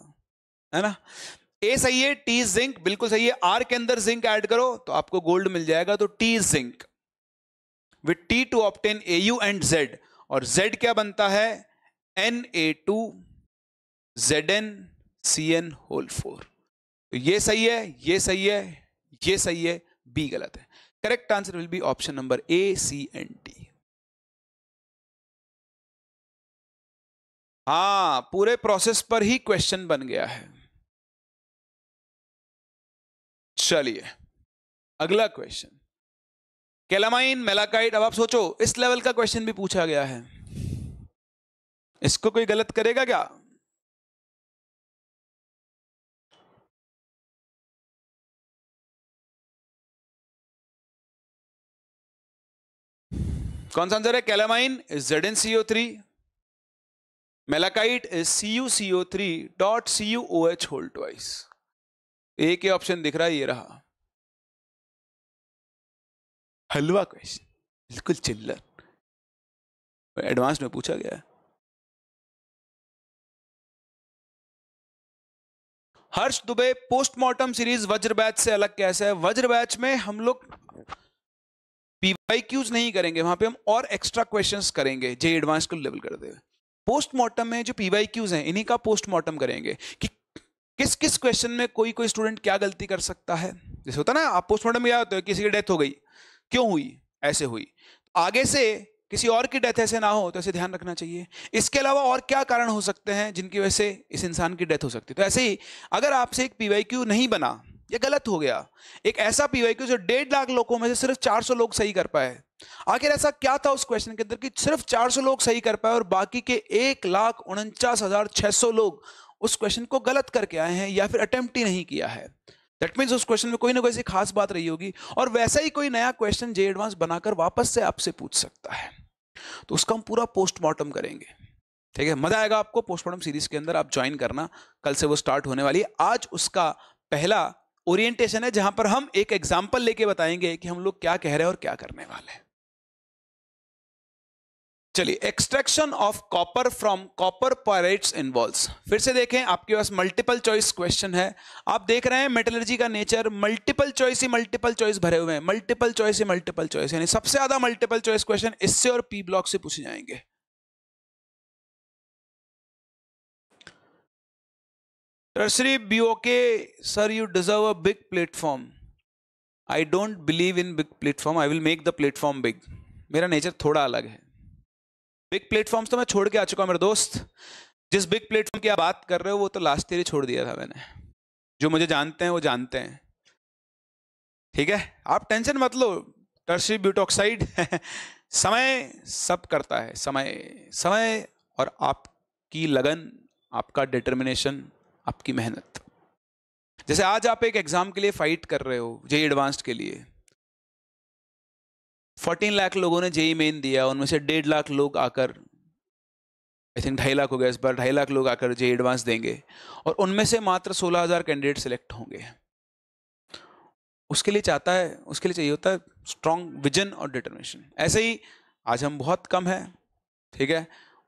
है ना ए सही है टी जिंक बिल्कुल सही है आर के अंदर जिंक ऐड करो तो आपको गोल्ड मिल जाएगा तो T zinc with T to obtain A U and Z और जेड क्या बनता है N A two Z N C N whole four ये सही है ये सही है ये सही है बी गलत है correct answer will be option number A C N T हाँ पूरे प्रोसेस पर ही क्वेश्चन बन गया है चलिए अगला क्वेश्चन कैलामाइन मेलाकाइट अब आप सोचो इस लेवल का क्वेश्चन भी पूछा गया है इसको कोई गलत करेगा क्या कौन सा आंसर है calamine is Z N CO three malachite is C U C O three dot C U O H hold twice एक ही ऑप्शन दिख रहा है ये रहा हलवा क्वेश्चन बिल्कुल चिल्लर तो एडवांस में पूछा गया Harsh Dubey postmortem series Vajra batch से अलग कैसे है वज्र बैच में हम लोग क्यूज नहीं करेंगे वहां पे हम और एक्स्ट्रा क्वेश्चन करेंगे जे एडवांस को लेवल कर दे पोस्टमार्टम में जो क्यूज है इन्हीं का पोस्टमार्टम करेंगे कि किस किस क्वेश्चन में कोई कोई स्टूडेंट क्या गलती कर सकता है जैसे होता ना आप पोस्टमार्टम में क्या होता किसी की डेथ हो गई क्यों हुई ऐसे हुई आगे से किसी और की डेथ ऐसे ना हो तो ऐसे ध्यान रखना चाहिए इसके अलावा और क्या कारण हो सकते हैं जिनकी वजह से इस इंसान की डेथ हो सकती है तो ऐसे ही अगर आपसे एक क्यू नहीं बना ये गलत हो गया एक ऐसा पी वाई क्यू जो डेढ़ लाख लोगों में से सिर्फ 400 लोग सही कर पाए आखिर ऐसा क्या था उस क्वेश्चन के अंदर कि सिर्फ 400 लोग सही कर पाए और बाकी के एक लाख उनचास हजार छह सौ लोग उस क्वेश्चन को गलत करके आए हैं या फिर अटेम्प्ट ही नहीं किया है दैट मीन्स उस क्वेश्चन में कोई ना कोई ऐसी खास बात रही होगी और वैसा ही कोई नया क्वेश्चन जे एडवांस बनाकर वापस से आपसे पूछ सकता है तो उसका हम पूरा पोस्टमार्टम करेंगे ठीक है मजा आएगा आपको पोस्टमार्टम सीरीज के अंदर आप ज्वाइन करना कल से वो स्टार्ट होने वाली है आज उसका पहला ओरिएंटेशन है जहां पर हम एक एग्जाम्पल लेके बताएंगे कि हम लोग क्या कह रहे हैं और क्या करने वाले हैं चलिए extraction of copper from copper pyrites involve फिर से देखें आपके पास मल्टीपल चॉइस क्वेश्चन है आप देख रहे हैं मेटलर्जी का नेचर मल्टीपल चॉइस ही मल्टीपल चॉइस भरे हुए हैं मल्टीपल चॉइस ही मल्टीपल चॉइस यानी सबसे ज्यादा मल्टीपल चॉइस क्वेश्चन इससे और पी ब्लॉक से पूछे जाएंगे Sri BOK, sir, you deserve a big platform. I don't believe in big platform. I will make the platform big. मेरा नेचर थोड़ा अलग है बिग प्लेटफॉर्म्स तो मैं छोड़ के आ चुका हूँ मेरे दोस्त जिस बिग प्लेटफॉर्म की आप बात कर रहे हो वो तो लास्ट ईयर ही छोड़ दिया था मैंने जो मुझे जानते हैं वो जानते हैं ठीक है आप टेंशन मत लो टर्सरी ब्यूटोक्साइड समय सब करता है समय समय और आपकी लगन आपका डिटर्मिनेशन आपकी मेहनत जैसे आज आप एक एग्जाम के लिए फाइट कर रहे हो जेई एडवांस्ड e के लिए 14 लाख लोगों ने जेई मेन e दिया उनमें से डेढ़ लाख लोग आकर आई थिंक ढाई लाख हो गया इस बार ढाई लाख लोग आकर जेई एडवांस e देंगे और उनमें से मात्र सोलह हज़ार कैंडिडेट सेलेक्ट होंगे उसके लिए चाहता है उसके लिए चाहिए होता है स्ट्रॉन्ग विजन और डिटर्मिनेशन ऐसे ही आज हम बहुत कम हैं ठीक है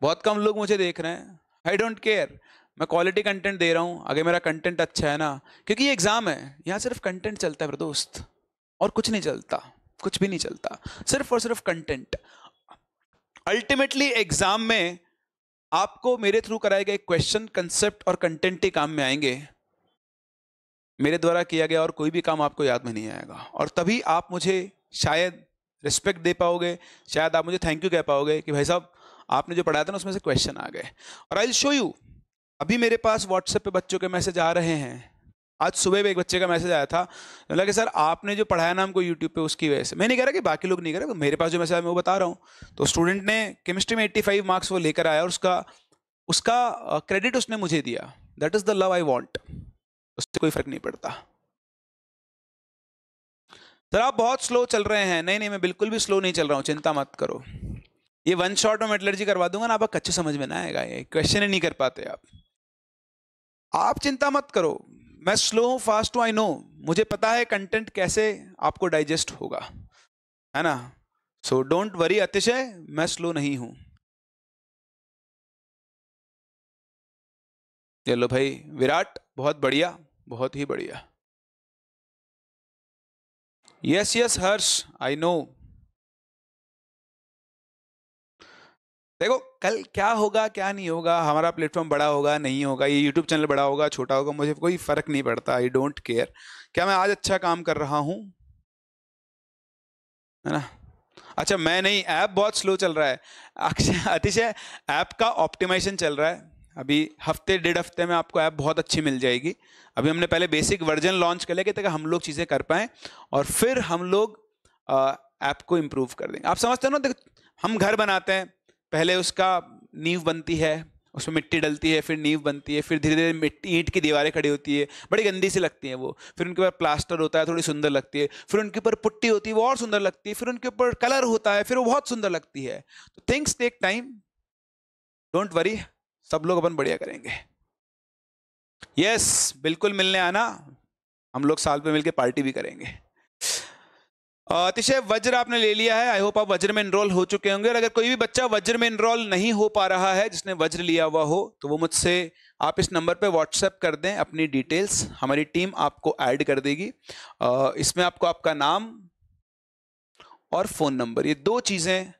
बहुत कम लोग मुझे देख रहे हैं आई डोंट केयर मैं क्वालिटी कंटेंट दे रहा हूँ अगर मेरा कंटेंट अच्छा है ना क्योंकि ये एग्ज़ाम है यहाँ सिर्फ कंटेंट चलता है दोस्त और कुछ नहीं चलता कुछ भी नहीं चलता सिर्फ और सिर्फ कंटेंट अल्टीमेटली एग्ज़ाम में आपको मेरे थ्रू कराए गए क्वेश्चन कंसेप्ट और कंटेंट ही काम में आएंगे मेरे द्वारा किया गया और कोई भी काम आपको याद में नहीं आएगा और तभी आप मुझे शायद रिस्पेक्ट दे पाओगे शायद आप मुझे थैंक यू कह पाओगे कि भाई साहब आपने जो पढ़ाया था ना उसमें से क्वेश्चन आ गए और आई शो यू अभी मेरे पास व्हाट्सएप पे बच्चों के मैसेज आ रहे हैं आज सुबह भी एक बच्चे का मैसेज आया था बोला कि सर आपने जो पढ़ाया ना हमको यूट्यूब पे उसकी वजह से मैं नहीं कह रहा कि बाकी लोग नहीं कह रहे मेरे पास जो मैसेज आया मैं वो बता रहा हूँ तो स्टूडेंट ने केमिस्ट्री में एट्टी फाइव मार्क्स वो लेकर आया और उसका उसका क्रेडिट उसने मुझे दिया that is the love I want उससे कोई फर्क नहीं पड़ता सर आप बहुत स्लो चल रहे हैं नहीं नहीं मैं बिल्कुल भी स्लो नहीं चल रहा हूँ चिंता मत करो ये वन शॉट में मेटलर्जी करवा दूंगा ना आपको कच्चे समझ में ना आएगा ये क्वेश्चन ही नहीं कर पाते आप आप चिंता मत करो मैं स्लो हूं फास्ट हूं आई नो मुझे पता है कंटेंट कैसे आपको डाइजेस्ट होगा है ना सो डोंट वरी अतिशय मैं स्लो नहीं हूं चलो भाई विराट बहुत बढ़िया बहुत ही बढ़िया yes yes Harsh I know देखो कल क्या होगा क्या नहीं होगा हमारा प्लेटफॉर्म बड़ा होगा नहीं होगा ये यूट्यूब चैनल बड़ा होगा छोटा होगा मुझे कोई फ़र्क नहीं पड़ता आई डोंट केयर क्या मैं आज अच्छा काम कर रहा हूँ है ना अच्छा मैं नहीं ऐप बहुत स्लो चल रहा है अक्षय अतिशय ऐप का ऑप्टिमाइजेशन चल रहा है अभी हफ्ते डेढ़ हफ्ते में आपको ऐप बहुत अच्छी मिल जाएगी अभी हमने पहले बेसिक वर्जन लॉन्च कर लिया ताकि हम लोग चीज़ें कर पाएँ और फिर हम लोग ऐप को इम्प्रूव कर देंगे आप समझते हो ना देखो हम घर बनाते हैं पहले उसका नींव बनती है उसमें मिट्टी डलती है फिर नींव बनती है फिर धीरे धीरे मिट्टी ईंट की दीवारें खड़ी होती है बड़ी गंदी सी लगती हैं वो फिर उनके ऊपर प्लास्टर होता है थोड़ी सुंदर लगती है फिर उनके ऊपर पुट्टी होती है वो और सुंदर लगती है फिर उनके ऊपर कलर होता है फिर वो बहुत सुंदर लगती है तो things take time don't worry सब लोग अपन बढ़िया करेंगे यस yes, बिल्कुल मिलने आना हम लोग साल पर मिलकर पार्टी भी करेंगे अतिशय वज्र आपने ले लिया है आई होप आप वज्र में इनरोल हो चुके होंगे और अगर कोई भी बच्चा वज्र में इनरोल नहीं हो पा रहा है जिसने वज्र लिया हुआ हो तो वो मुझसे आप इस नंबर पे व्हाट्सएप कर दें अपनी डिटेल्स हमारी टीम आपको ऐड कर देगी इसमें आपको आपका नाम और फ़ोन नंबर ये दो चीज़ें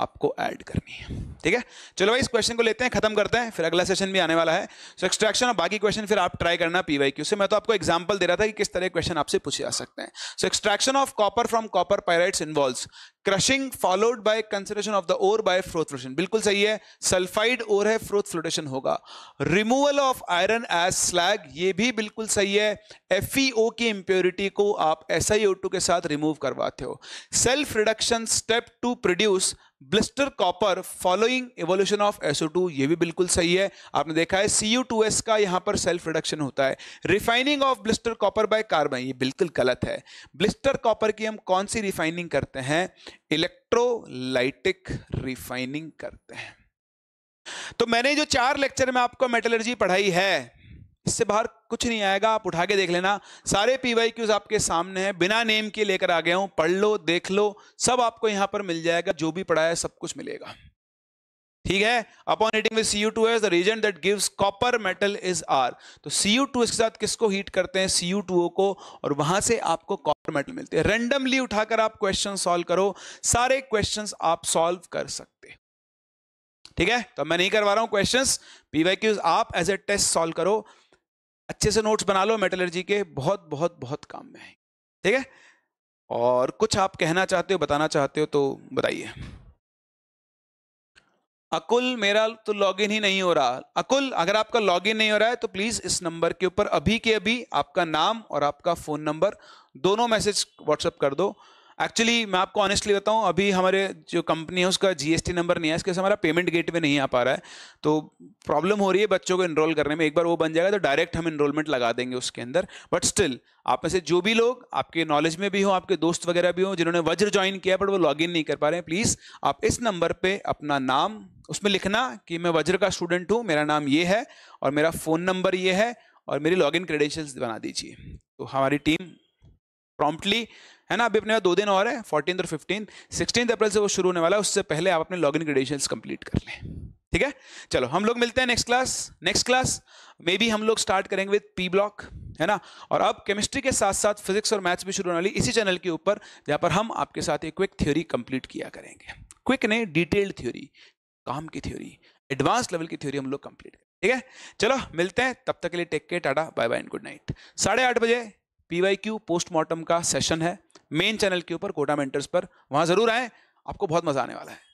आपको ऐड करनी है ठीक है चलो भाई इस क्वेश्चन को लेते हैं खत्म करते हैं फिर अगला सेशन भी आने वाला है सो एक्सट्रैक्शन और बाकी क्वेश्चन फिर आप ट्राई करना पीवाई क्यू से मैं तो आपको एग्जांपल दे रहा था कि किस तरह के क्वेश्चन आपसे पूछे जा सकते हैं so extraction of copper from copper pyrites involve crushing followed by concentration of the ore by froth flotation बिल्कुल सही है सल्फाइड ओर है फ्रोथ फ्लोटेशन होगा removal of iron as slag ये भी बिल्कुल सही है एफ e की इंप्योरिटी को आप एस के साथ रिमूव करवाते हो self reduction step to produce blister copper following evolution of SO2 ये भी बिल्कुल सही है आपने देखा है Cu2S का यहां पर सेल्फ रिडक्शन होता है refining of blister copper by carbon ये बिल्कुल गलत है ब्लिस्टर कॉपर की हम कौन सी रिफाइनिंग करते हैं इलेक्ट्रोलाइटिक रिफाइनिंग करते हैं तो मैंने जो चार लेक्चर में आपको मेटलर्जी पढ़ाई है इससे बाहर कुछ नहीं आएगा आप उठा के देख लेना सारे पी वाई क्यूज आपके सामने हैं बिना नेम के लेकर आ गया हूं पढ़ लो देख लो सब आपको यहां पर मिल जाएगा जो भी पढ़ाया सब कुछ मिलेगा ठीक है upon heating with U two as the reason that gives copper metal is are तो यू टू इसके साथ किसको हीट करते हैं यू टू को और वहां से आपको कॉपर मेटल मिलते हैं रेंडमली उठाकर आप क्वेश्चन सॉल्व करो सारे क्वेश्चन आप सॉल्व कर सकते ठीक है तो मैं नहीं करवा रहा हूं क्वेश्चन पीवाई आप एज ए टेस्ट सॉल्व करो अच्छे से नोट्स बना लो मेटलर्जी के बहुत बहुत बहुत काम में है ठीक है और कुछ आप कहना चाहते हो बताना चाहते हो तो बताइए अकुल मेरा तो लॉगिन ही नहीं हो रहा अकुल अगर आपका लॉगिन नहीं हो रहा है तो प्लीज इस नंबर के ऊपर अभी के अभी आपका नाम और आपका फोन नंबर दोनों मैसेज व्हाट्सएप कर दो एक्चुअली मैं आपको ऑनेस्टली बताऊं अभी हमारे जो कंपनी है उसका जीएसटी नंबर नहीं है इसके हमारा पेमेंट गेट में नहीं आ पा रहा है तो प्रॉब्लम हो रही है बच्चों को इनरोल करने में एक बार वो बन जाएगा तो डायरेक्ट हम इनरोलमेंट लगा देंगे उसके अंदर बट स्टिल आप में से जो भी लोग आपके नॉलेज में भी हो आपके दोस्त वगैरह भी हो जिन्होंने वज्र ज्वाइन किया बट वो लॉग नहीं कर पा रहे हैं प्लीज़ आप इस नंबर पर अपना नाम उसमें लिखना कि मैं वज्र का स्टूडेंट हूँ मेरा नाम ये है और मेरा फ़ोन नंबर ये है और मेरी लॉग इन बना दीजिए तो हमारी टीम प्रॉम्प्टली है ना अभी अपने दो दिन और है फोर्टीन और फिफ्टीन सिक्सटीन अप्रैल से वो शुरू होने वाला है उससे पहले आप अपने लॉग इन क्रेडेंशियल्स कंप्लीट कर लें ठीक है चलो हम लोग मिलते हैं next class next class maybe हम लोग स्टार्ट करेंगे विद पी ब्लॉक है ना और अब केमिस्ट्री के साथ साथ फिजिक्स और मैथ्स भी शुरू होने वाली इसी चैनल के ऊपर जहाँ पर हम आपके साथ एक क्विक थ्योरी कंप्लीट किया करेंगे क्विक ने डिटेल्ड थ्योरी काम की थ्योरी एडवांस लेवल की थ्योरी हम लोग कंप्लीट करें ठीक है चलो मिलते हैं तब तक के लिए टेक के tata bye bye and good night साढ़े आठ बजे पी वाई क्यू पोस्टमार्टम का सेशन है मेन चैनल के ऊपर कोटा मेंटर्स पर वहां जरूर आए आपको बहुत मजा आने वाला है